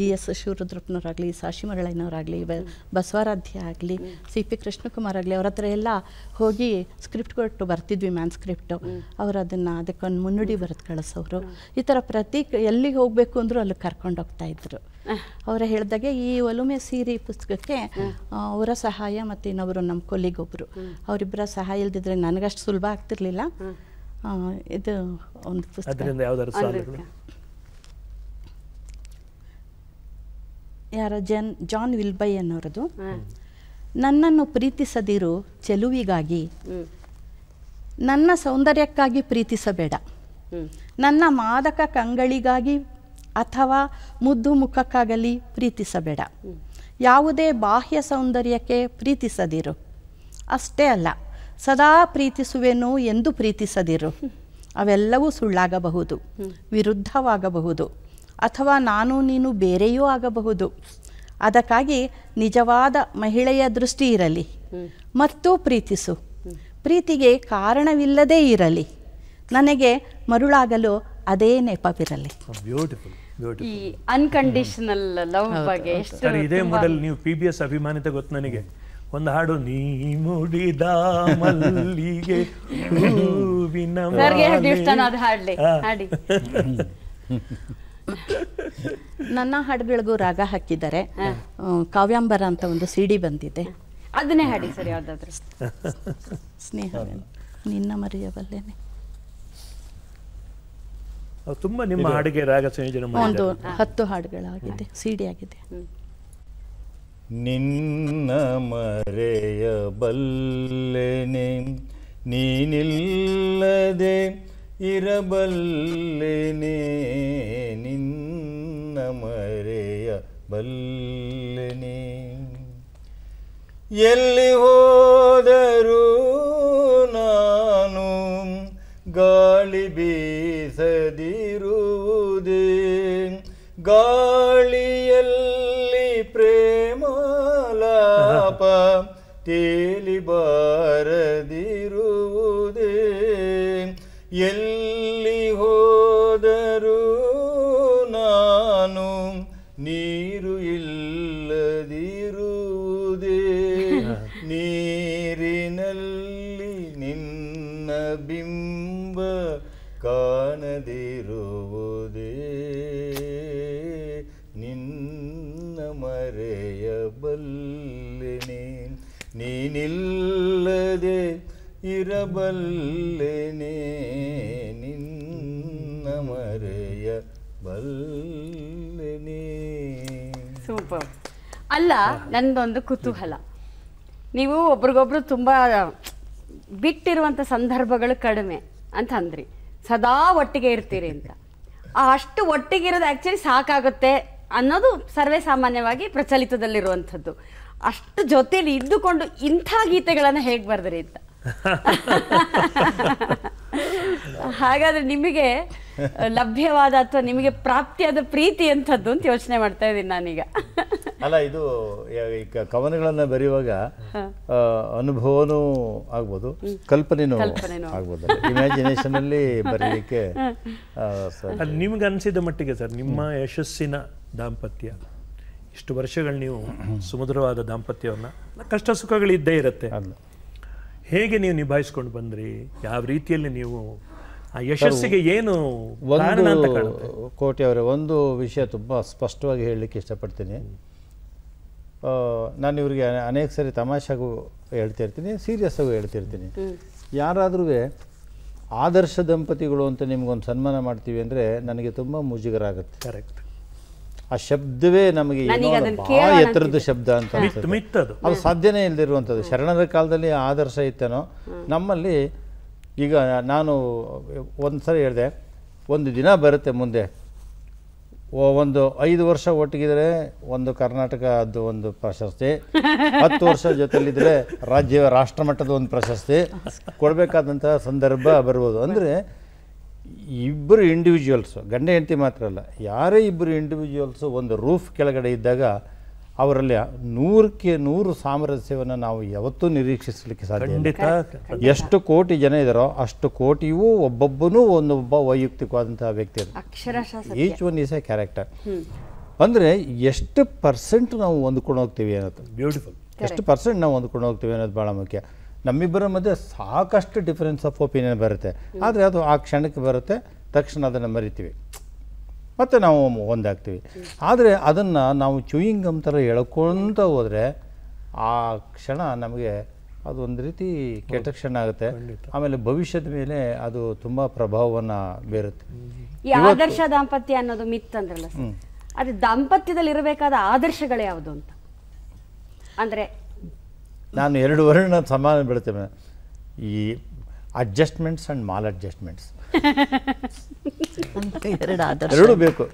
ಜಿ ಎಸ್ ಶಿವರುದ್ರಪ್ಪನವರಾಗಲಿ ಸಾಶಿ ಮರಳಯ್ಯನವರಾಗಲಿ ಬಸವರಾಧ್ಯ ಆಗಲಿ ಸಿ ಪಿ ಕೃಷ್ಣಕುಮಾರ್ ಆಗಲಿ ಅವ್ರ ಹತ್ರ ಎಲ್ಲ ಹೋಗಿ ಸ್ಕ್ರಿಪ್ಟ್ ಕೊಟ್ಟು ಬರ್ತಿದ್ವಿ ಮ್ಯಾನ್ ಸ್ಕ್ರಿಪ್ಟು ಅವರು ಅದನ್ನು ಅದಕ್ಕೊಂದು ಮುನ್ನುಡಿ ಬರೆದು ಕಳಿಸೋರು ಈ ಥರ ಪ್ರತಿ ಎಲ್ಲಿಗೆ ಹೋಗಬೇಕು ಅಂದರೂ ಅಲ್ಲಿ ಕರ್ಕೊಂಡು ಹೋಗ್ತಾಯಿದ್ರು ಅವರ ಹೇಳಿದಾಗೆ ಈ ಒಲುಮೆ ಸೀರೆ ಪುಸ್ತಕಕ್ಕೆ ಅವರ ಸಹಾಯ ಮತ್ತು ಇನ್ನೊಬ್ಬರು ನಮ್ಮ ಕೊಲ್ಲಿಗೊಬ್ಬರು ಅವರಿಬ್ಬರ ಸಹಾಯ ಇಲ್ದಿದ್ರೆ ನನಗಷ್ಟು ಸುಲಭ ಆಗ್ತಿರ್ಲಿಲ್ಲ ಇದು ಒಂದು ಪುಸ್ತಕ ಯಾರ ಜನ್ ಜಾನ್ ವಿಲ್ಬೈ ಅನ್ನೋರದು ನನ್ನನ್ನು ಪ್ರೀತಿಸದಿರು ಚೆಲುವಿಗಾಗಿ ನನ್ನ ಸೌಂದರ್ಯಕ್ಕಾಗಿ ಪ್ರೀತಿಸಬೇಡ ನನ್ನ ಮಾದಕ ಕಂಗಳಿಗಾಗಿ ಅಥವಾ ಮುದ್ದು ಮುಖಕ್ಕಾಗಲಿ ಪ್ರೀತಿಸಬೇಡ ಯಾವುದೇ ಬಾಹ್ಯ ಸೌಂದರ್ಯಕ್ಕೆ ಪ್ರೀತಿಸದಿರು ಅಷ್ಟೇ ಅಲ್ಲ ಸದಾ ಪ್ರೀತಿಸುವೆನು ಎಂದು ಪ್ರೀತಿಸದಿರು ಅವೆಲ್ಲವೂ ಸುಳ್ಳಾಗಬಹುದು ವಿರುದ್ಧವಾಗಬಹುದು ಅಥವಾ ನಾನು ನೀನು ಬೇರೆಯೂ ಆಗಬಹುದು ಅದಕ್ಕಾಗಿ ನಿಜವಾದ ಮಹಿಳೆಯ ದೃಷ್ಟಿ ಇರಲಿ ಮತ್ತು ಪ್ರೀತಿಸು ಪ್ರೀತಿಗೆ ಕಾರಣವಿಲ್ಲದೇ ಇರಲಿ ನನಗೆ ಮರುಳಾಗಲು ಅದೇ ನೆಪವಿರಲಿ ಬ್ಯೂಟಿಫುಲ್ ಈ ಅನ್ಕಂಡೀಷನಲ್ ಲವ್ ಬಗ್ಗೆ ಎಷ್ಟು ಇದೇ ಮಾಡೆಲ್ ನೀವು ಪಿ ಬಿ ಎಸ್ ಅಭಿಮಾನಿತ ಗೊತ್ತು ನನಗೆ ಒಂದು ಹಾಡು ನೀ ಮುಡಿದ ಮಲ್ಲಿಗೆ ಹೂವಿನ ಹಾಡ್ಲಿ ಹಾಡಿ ನನ್ನ ಹಾಡುಗಳಿಗೂ ರಾಗ ಹಾಕಿದ್ದಾರೆ ಕಾವ್ಯಾಂಬರ ಅಂತ ಒಂದು ಸಿಡಿ ಬಂದಿದೆ ಅದನ್ನೇ ಹಾಡಿ ಸರ್ ಯಾವ್ದಾದ್ರು ಸ್ನೇಹ ನಿನ್ನ ಮರೆಯಬಲ್ಲೇನೆ ತುಂಬಾ ನಿಮ್ಮ ಹಾಡಿಗೆ ರಾಗ ಸಂಯೋಜನೆ ಒಂದು ಹತ್ತು ಹಾಡುಗಳಾಗಿದೆ ಸಿಡಿ ಆಗಿದೆ ನಿನ್ನ ಮರೆಯಬಲ್ಲೆನೆ ನೀನಿಲ್ಲದೆ ಇರಬಲ್ಲೆನೆ ನಿನ್ನ ಮರೆಯ ಬಲ್ಲೆನೆ ಎಲ್ಲಿ ಹೋದರೂ ನಾನು ಗಾ ಗಾಳಿಯಲ್ಲಿ ಪ್ರೇಮಲಾಪ ತೇಲಿ ಬಾರದಿರುವುದೇ ಎಲ್ಲಿ ಬಲ್ಲೆನೆ ನಿನ್ನ ಮರೆಯ ಬಲ್ಲೆನೆ ಸೂಪರ್ ಅಲ್ಲ ನಂದೊಂದು ಕುತೂಹಲ ನೀವು ಒಬ್ರಿಗೊಬ್ರು ತುಂಬ ಬಿಟ್ಟಿರುವಂಥ ಸಂದರ್ಭಗಳು ಕಡಿಮೆ ಅಂತ ಅಂದ್ರಿ ಸದಾ ಒಟ್ಟಿಗೆ ಇರ್ತೀರಿ ಅಂತ ಅಷ್ಟು ಒಟ್ಟಿಗಿರೋದು ಆ್ಯಕ್ಚುಲಿ ಸಾಕಾಗುತ್ತೆ ಅನ್ನೋದು ಸರ್ವೇ ಸಾಮಾನ್ಯವಾಗಿ ಪ್ರಚಲಿತದಲ್ಲಿರುವಂಥದ್ದು ಅಷ್ಟು ಜೊತೆಯಲ್ಲಿ ಇದ್ದುಕೊಂಡು ಇಂಥ ಗೀತೆಗಳನ್ನು ಹೇಗೆ ಬರೆದ್ರಿ ಅಂತ ಹಾಗಾದ್ರೆ ನಿಮಗೆ ಲಭ್ಯವಾದ ಅಥವಾ ನಿಮಗೆ ಪ್ರಾಪ್ತಿಯಾದ ಪ್ರೀತಿ ಅಂತದ್ದು ಅಂತ ಯೋಚನೆ ಮಾಡ್ತಾ ಇದ್ದೀನಿ ನಾನೀಗ ಅಲ್ಲ ಇದು ಕವನಗಳನ್ನ ಬರೆಯುವಾಗ ಅನುಭವನೂ ಆಗ್ಬೋದು ಕಲ್ಪನೆನೂ ಆಗ್ಬೋದು ಇಮ್ಯಾಜಿನೇಷನ್ ಅಲ್ಲಿ ಬರೀಲಿಕ್ಕೆ ನಿಮ್ಗೆ ಅನಿಸಿದ ಮಟ್ಟಿಗೆ ಸರ್ ನಿಮ್ಮ ಯಶಸ್ಸಿನ ದಾಂಪತ್ಯ ಇಷ್ಟು ವರ್ಷಗಳು ನೀವು ಸುಮಧುರವಾದ ದಾಂಪತ್ಯವನ್ನ ಕಷ್ಟ ಸುಖಗಳು ಇದ್ದೇ ಇರುತ್ತೆ ಹೇಗೆ ನೀವು ನಿಭಾಯಿಸ್ಕೊಂಡು ಬಂದ್ರಿ ಯಾವ ರೀತಿಯಲ್ಲಿ ನೀವು ಯಶಸ್ಸಿಗೆ ಏನು ಕೋಟಿ ಅವರೇ ಒಂದು ವಿಷಯ ತುಂಬ ಸ್ಪಷ್ಟವಾಗಿ ಹೇಳಲಿಕ್ಕೆ ಇಷ್ಟಪಡ್ತೀನಿ ನಾನು ಇವರಿಗೆ ಅನೇಕ ಸರಿ ತಮಾಷೆಗೂ ಹೇಳ್ತಿರ್ತೀನಿ ಸೀರಿಯಸ್ಸಾಗೂ ಹೇಳ್ತಿರ್ತೀನಿ ಯಾರಾದ್ರೂ ಆದರ್ಶ ದಂಪತಿಗಳು ಅಂತ ನಿಮ್ಗೊಂದು ಸನ್ಮಾನ ಮಾಡ್ತೀವಿ ಅಂದರೆ ನನಗೆ ತುಂಬ ಮುಜುಗರ ಆಗುತ್ತೆ ಕರೆಕ್ಟ್ ಆ ಶಬ್ದವೇ ನಮಗೆ ಬಹಳ ಎತ್ತರದ ಶಬ್ದ ಅಂತ ಅದು ಸಾಧ್ಯನೇ ಇಲ್ದಿರುವಂಥದ್ದು ಶರಣರ ಕಾಲದಲ್ಲಿ ಆದರ್ಶ ಇತ್ತೇನೋ ನಮ್ಮಲ್ಲಿ ಈಗ ನಾನು ಒಂದು ಸರಿ ಹೇಳಿದೆ ಒಂದು ದಿನ ಬರುತ್ತೆ ಮುಂದೆ ಒಂದು ಐದು ವರ್ಷ ಒಟ್ಟಿಗಿದ್ರೆ ಒಂದು ಕರ್ನಾಟಕದ್ದು ಒಂದು ಪ್ರಶಸ್ತಿ ಹತ್ತು ವರ್ಷ ಜೊತೆಲಿದ್ರೆ ರಾಜ್ಯ ರಾಷ್ಟ್ರಮಟ್ಟದ ಒಂದು ಪ್ರಶಸ್ತಿ ಕೊಡಬೇಕಾದಂಥ ಸಂದರ್ಭ ಬರ್ಬೋದು ಅಂದರೆ ಇಬ್ಬರು ಇಂಡಿವಿಜುವಲ್ಸು ಗಂಡ ಹೆಂಡತಿ ಮಾತ್ರ ಅಲ್ಲ ಯಾರೇ ಇಬ್ಬರು ಇಂಡಿವಿಜುವಲ್ಸು ಒಂದು ರೂಫ್ ಕೆಳಗಡೆ ಇದ್ದಾಗ ಅವರಲ್ಲಿ ನೂರಕ್ಕೆ ನೂರು ಸಾಮರಸ್ಯವನ್ನು ನಾವು ಯಾವತ್ತೂ ನಿರೀಕ್ಷಿಸಲಿಕ್ಕೆ ಸಾಧ್ಯ ಎಷ್ಟು ಕೋಟಿ ಜನ ಇದ್ದಾರೋ ಅಷ್ಟು ಕೋಟಿಯೂ ಒಬ್ಬೊಬ್ಬನೂ ಒಂದೊಬ್ಬ ವೈಯಕ್ತಿಕವಾದಂತಹ ವ್ಯಕ್ತಿ each one is a character ಅಂದರೆ ಎಷ್ಟು ಪರ್ಸೆಂಟ್ ನಾವು ಹೊಂದ್ಕೊಂಡು ಹೋಗ್ತೀವಿ ಅನ್ನೋದು ಬ್ಯೂಟಿಫುಲ್ ಎಷ್ಟು ಪರ್ಸೆಂಟ್ ನಾವು ಹೊಂದ್ಕೊಂಡು ಹೋಗ್ತೀವಿ ಅನ್ನೋದು ಭಾಳ ಮುಖ್ಯ ನಮ್ಮಿಬ್ಬರ ಮಧ್ಯೆ ಸಾಕಷ್ಟು ಡಿಫರೆನ್ಸ್ ಆಫ್ ಒಪಿನಿಯನ್ ಬರುತ್ತೆ ಆದರೆ ಅದು ಆ ಕ್ಷಣಕ್ಕೆ ಬರುತ್ತೆ ತಕ್ಷಣ ಅದನ್ನು ಮರಿತೀವಿ ಮತ್ತು ನಾವು ಒಂದಾಗ್ತೀವಿ ಆದರೆ ಅದನ್ನು ನಾವು ಚೂಯಿಂಗ್ ಗಮ್ ಥರ ಹೋದರೆ ಆ ಕ್ಷಣ ನಮಗೆ ಅದು ಒಂದು ರೀತಿ ಕೆಟ್ಟ ಕ್ಷಣ ಆಗುತ್ತೆ ಆಮೇಲೆ ಭವಿಷ್ಯದ ಮೇಲೆ ಅದು ತುಂಬ ಪ್ರಭಾವವನ್ನು ಬೀರುತ್ತೆ ಈ ಆದರ್ಶ ದಾಂಪತ್ಯ ಅನ್ನೋದು ಮಿತ್ ಅಂದ್ರಲ್ಲ ಅದು ದಾಂಪತ್ಯದಲ್ಲಿ ಇರಬೇಕಾದ ಆದರ್ಶಗಳು ಯಾವುದು ಅಂತ ಅಂದರೆ ನಾನು ಎರಡು ವರ್ಣ ಸಮಾನ ಬಿಡುತ್ತೇನೆ ಈ ಅಡ್ಜಸ್ಟ್ಮೆಂಟ್ಸ್ ಅಂಡ್ ಮಾಲ್ ಅಡ್ಜಸ್ಟ್ಮೆಂಟ್ಸ್ ಎರಡು ಬೇಕು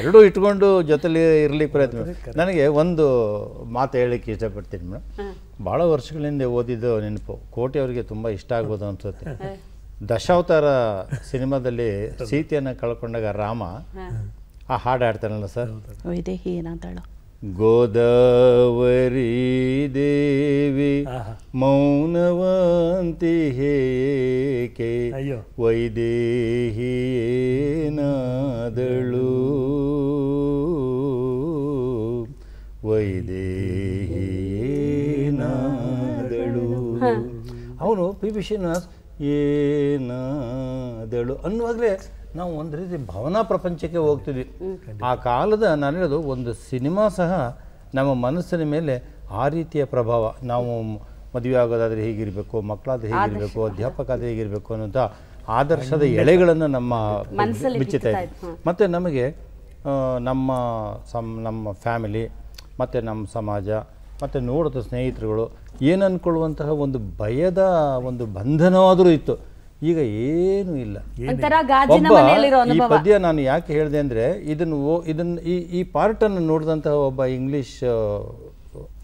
ಎರಡು ಇಟ್ಕೊಂಡು ಜೊತೆಲಿ ಇರಲಿಕ್ಕೆ ಪ್ರಯತ್ನ ನನಗೆ ಒಂದು ಮಾತು ಹೇಳಲಿಕ್ಕೆ ಇಷ್ಟಪಡ್ತೀನಿ ಮೇಡಮ್ ಭಾಳ ವರ್ಷಗಳಿಂದ ಓದಿದ್ದು ನೆನಪು ಕೋಟಿ ಅವರಿಗೆ ತುಂಬ ಇಷ್ಟ ಆಗ್ಬೋದು ಅನ್ಸುತ್ತೆ ದಶಾವತಾರ ಸಿನಿಮಾದಲ್ಲಿ ಸೀತೆಯನ್ನು ಕಳ್ಕೊಂಡಾಗ ರಾಮ ಆ ಹಾಡು ಹಾಡ್ತಾನಲ್ಲ ಸರ್ ಗೋದಾವರಿ ದೇವಿ ಮೌನವಂತಿ ಹೇಕೆ ವೈದೇಹಿ ವೈದೇಹಿಯೇನಾದಳು ಅವನು ಪಿ ವಿಶ್ವನಾಥ್ ಏನಾದಳು ಅನ್ನುವಾಗಲೇ ನಾವು ಒಂದು ರೀತಿ ಭಾವನಾ ಪ್ರಪಂಚಕ್ಕೆ ಹೋಗ್ತಿದ್ವಿ ಆ ಕಾಲದ ನಾನು ಹೇಳೋದು ಒಂದು ಸಿನಿಮಾ ಸಹ ನಮ್ಮ ಮನಸ್ಸಿನ ಮೇಲೆ ಆ ರೀತಿಯ ಪ್ರಭಾವ ನಾವು ಮದುವೆ ಆಗೋದಾದರೆ ಹೇಗಿರಬೇಕು ಮಕ್ಕಳಾದರೆ ಹೇಗಿರಬೇಕು ಅಧ್ಯಾಪಕ ಆದರೆ ಹೇಗಿರಬೇಕು ಅನ್ನೋಂಥ ಆದರ್ಶದ ಎಳೆಗಳನ್ನು ನಮ್ಮ ಬಿಚ್ಚುತ್ತಾ ಮತ್ತು ನಮಗೆ ನಮ್ಮ ಸಮ್ ನಮ್ಮ ಫ್ಯಾಮಿಲಿ ಮತ್ತು ನಮ್ಮ ಸಮಾಜ ಮತ್ತು ನೋಡಿದ ಸ್ನೇಹಿತರುಗಳು ಏನು ಅಂದ್ಕೊಳ್ಳುವಂತಹ ಒಂದು ಭಯದ ಒಂದು ಬಂಧನವಾದರೂ ಇತ್ತು ಈಗ ಏನೂ ಇಲ್ಲ ಈ ಪದ್ಯ ನಾನು ಯಾಕೆ ಹೇಳಿದೆ ಅಂದರೆ ಇದನ್ನು ಇದನ್ನು ಈ ಈ ಪಾರ್ಟನ್ನು ನೋಡಿದಂತಹ ಒಬ್ಬ ಇಂಗ್ಲೀಷ್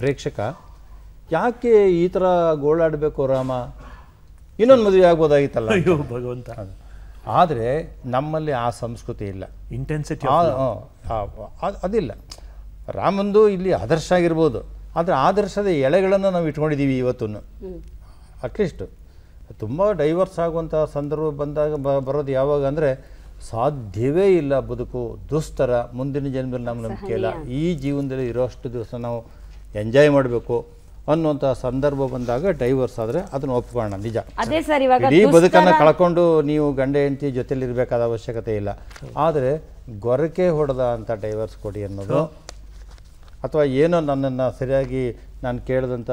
ಪ್ರೇಕ್ಷಕ ಯಾಕೆ ಈ ಥರ ಗೋಳಾಡಬೇಕು ರಾಮ ಇನ್ನೊಂದು ಮದುವೆ ಆಗ್ಬೋದಾಗಿತ್ತಲ್ಲ ಭಗವಂತ ಆದರೆ ನಮ್ಮಲ್ಲಿ ಆ ಸಂಸ್ಕೃತಿ ಇಲ್ಲ ಇಂಟೆನ್ಸಿಟಿ ಅದಿಲ್ಲ ರಾಮಂದು ಇಲ್ಲಿ ಆದರ್ಶ ಆಗಿರ್ಬೋದು ಆದರೆ ಆದರ್ಶದ ಎಳೆಗಳನ್ನು ನಾವು ಇಟ್ಕೊಂಡಿದ್ದೀವಿ ಇವತ್ತು ಅಟ್ಲೀಸ್ಟ್ ತುಂಬ ಡೈವರ್ಸ್ ಆಗುವಂಥ ಸಂದರ್ಭ ಬಂದಾಗ ಬ ಬರೋದು ಯಾವಾಗ ಅಂದರೆ ಸಾಧ್ಯವೇ ಇಲ್ಲ ಬದುಕು ದುಸ್ತರ ಮುಂದಿನ ಜನ್ಮದಲ್ಲಿ ನಮ್ಮ ನಂಬಿಕೆ ಇಲ್ಲ ಈ ಜೀವನದಲ್ಲಿ ಇರೋಷ್ಟು ದಿವಸ ನಾವು ಎಂಜಾಯ್ ಮಾಡಬೇಕು ಅನ್ನುವಂಥ ಸಂದರ್ಭ ಬಂದಾಗ ಡೈವರ್ಸ್ ಆದರೆ ಅದನ್ನು ಒಪ್ಕೊಳ್ಳೋಣ ನಿಜ ಅದೇ ಸರ್ ಇವಾಗ ಈ ಬದುಕನ್ನು ಕಳ್ಕೊಂಡು ನೀವು ಗಂಡ ಹೆಂಡತಿ ಇರಬೇಕಾದ ಅವಶ್ಯಕತೆ ಇಲ್ಲ ಆದರೆ ಗೊರಕೆ ಹೊಡೆದ ಅಂತ ಡೈವರ್ಸ್ ಕೊಡಿ ಅನ್ನೋದು ಅಥವಾ ಏನೋ ನನ್ನನ್ನು ಸರಿಯಾಗಿ ನಾನು ಕೇಳಿದಂತ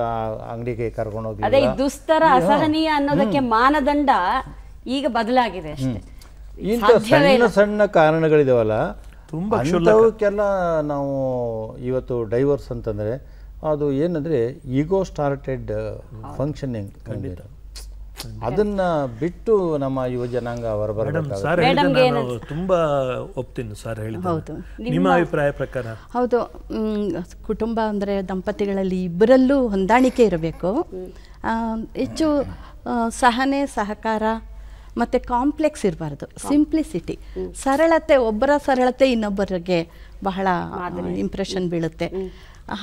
ಅಂಗಡಿಗೆ ಕರ್ಕೊಂಡೋಗಿ ಅದೇ ದುಸ್ತರ ಅಸಹನೀಯ ಅನ್ನೋದಕ್ಕೆ ಮಾನದಂಡ ಈಗ ಬದಲಾಗಿದೆ ಇಂಥ ಸಣ್ಣ ಸಣ್ಣ ಕಾರಣಗಳಿದಾವಲ್ಲ ತುಂಬ ಅಂಥವಕ್ಕೆಲ್ಲ ನಾವು ಇವತ್ತು ಡೈವರ್ಸ್ ಅಂತಂದರೆ ಅದು ಏನಂದರೆ ಈಗೋ ಸ್ಟಾರ್ಟೆಡ್ ಫಂಕ್ಷನಿಂಗ್ ಖಂಡಿತ ಅದನ್ನ ಬಿಟ್ಟು ನಮ್ಮ ಯುವ ಜನಾಂಗ ತುಂಬಾ ಒಪ್ತೀನಿ ಸರ್ ಹೌದು ನಿಮ್ಮ ಅಭಿಪ್ರಾಯ ಪ್ರಕಾರ ಹೌದು ಕುಟುಂಬ ಅಂದ್ರೆ ದಂಪತಿಗಳಲ್ಲಿ ಇಬ್ಬರಲ್ಲೂ ಹೊಂದಾಣಿಕೆ ಇರಬೇಕು ಹೆಚ್ಚು ಸಹನೆ ಸಹಕಾರ ಮತ್ತೆ ಕಾಂಪ್ಲೆಕ್ಸ್ ಇರಬಾರ್ದು ಸಿಂಪ್ಲಿಸಿಟಿ ಸರಳತೆ ಒಬ್ಬರ ಸರಳತೆ ಇನ್ನೊಬ್ಬರಿಗೆ ಬಹಳ ಇಂಪ್ರೆಷನ್ ಬೀಳುತ್ತೆ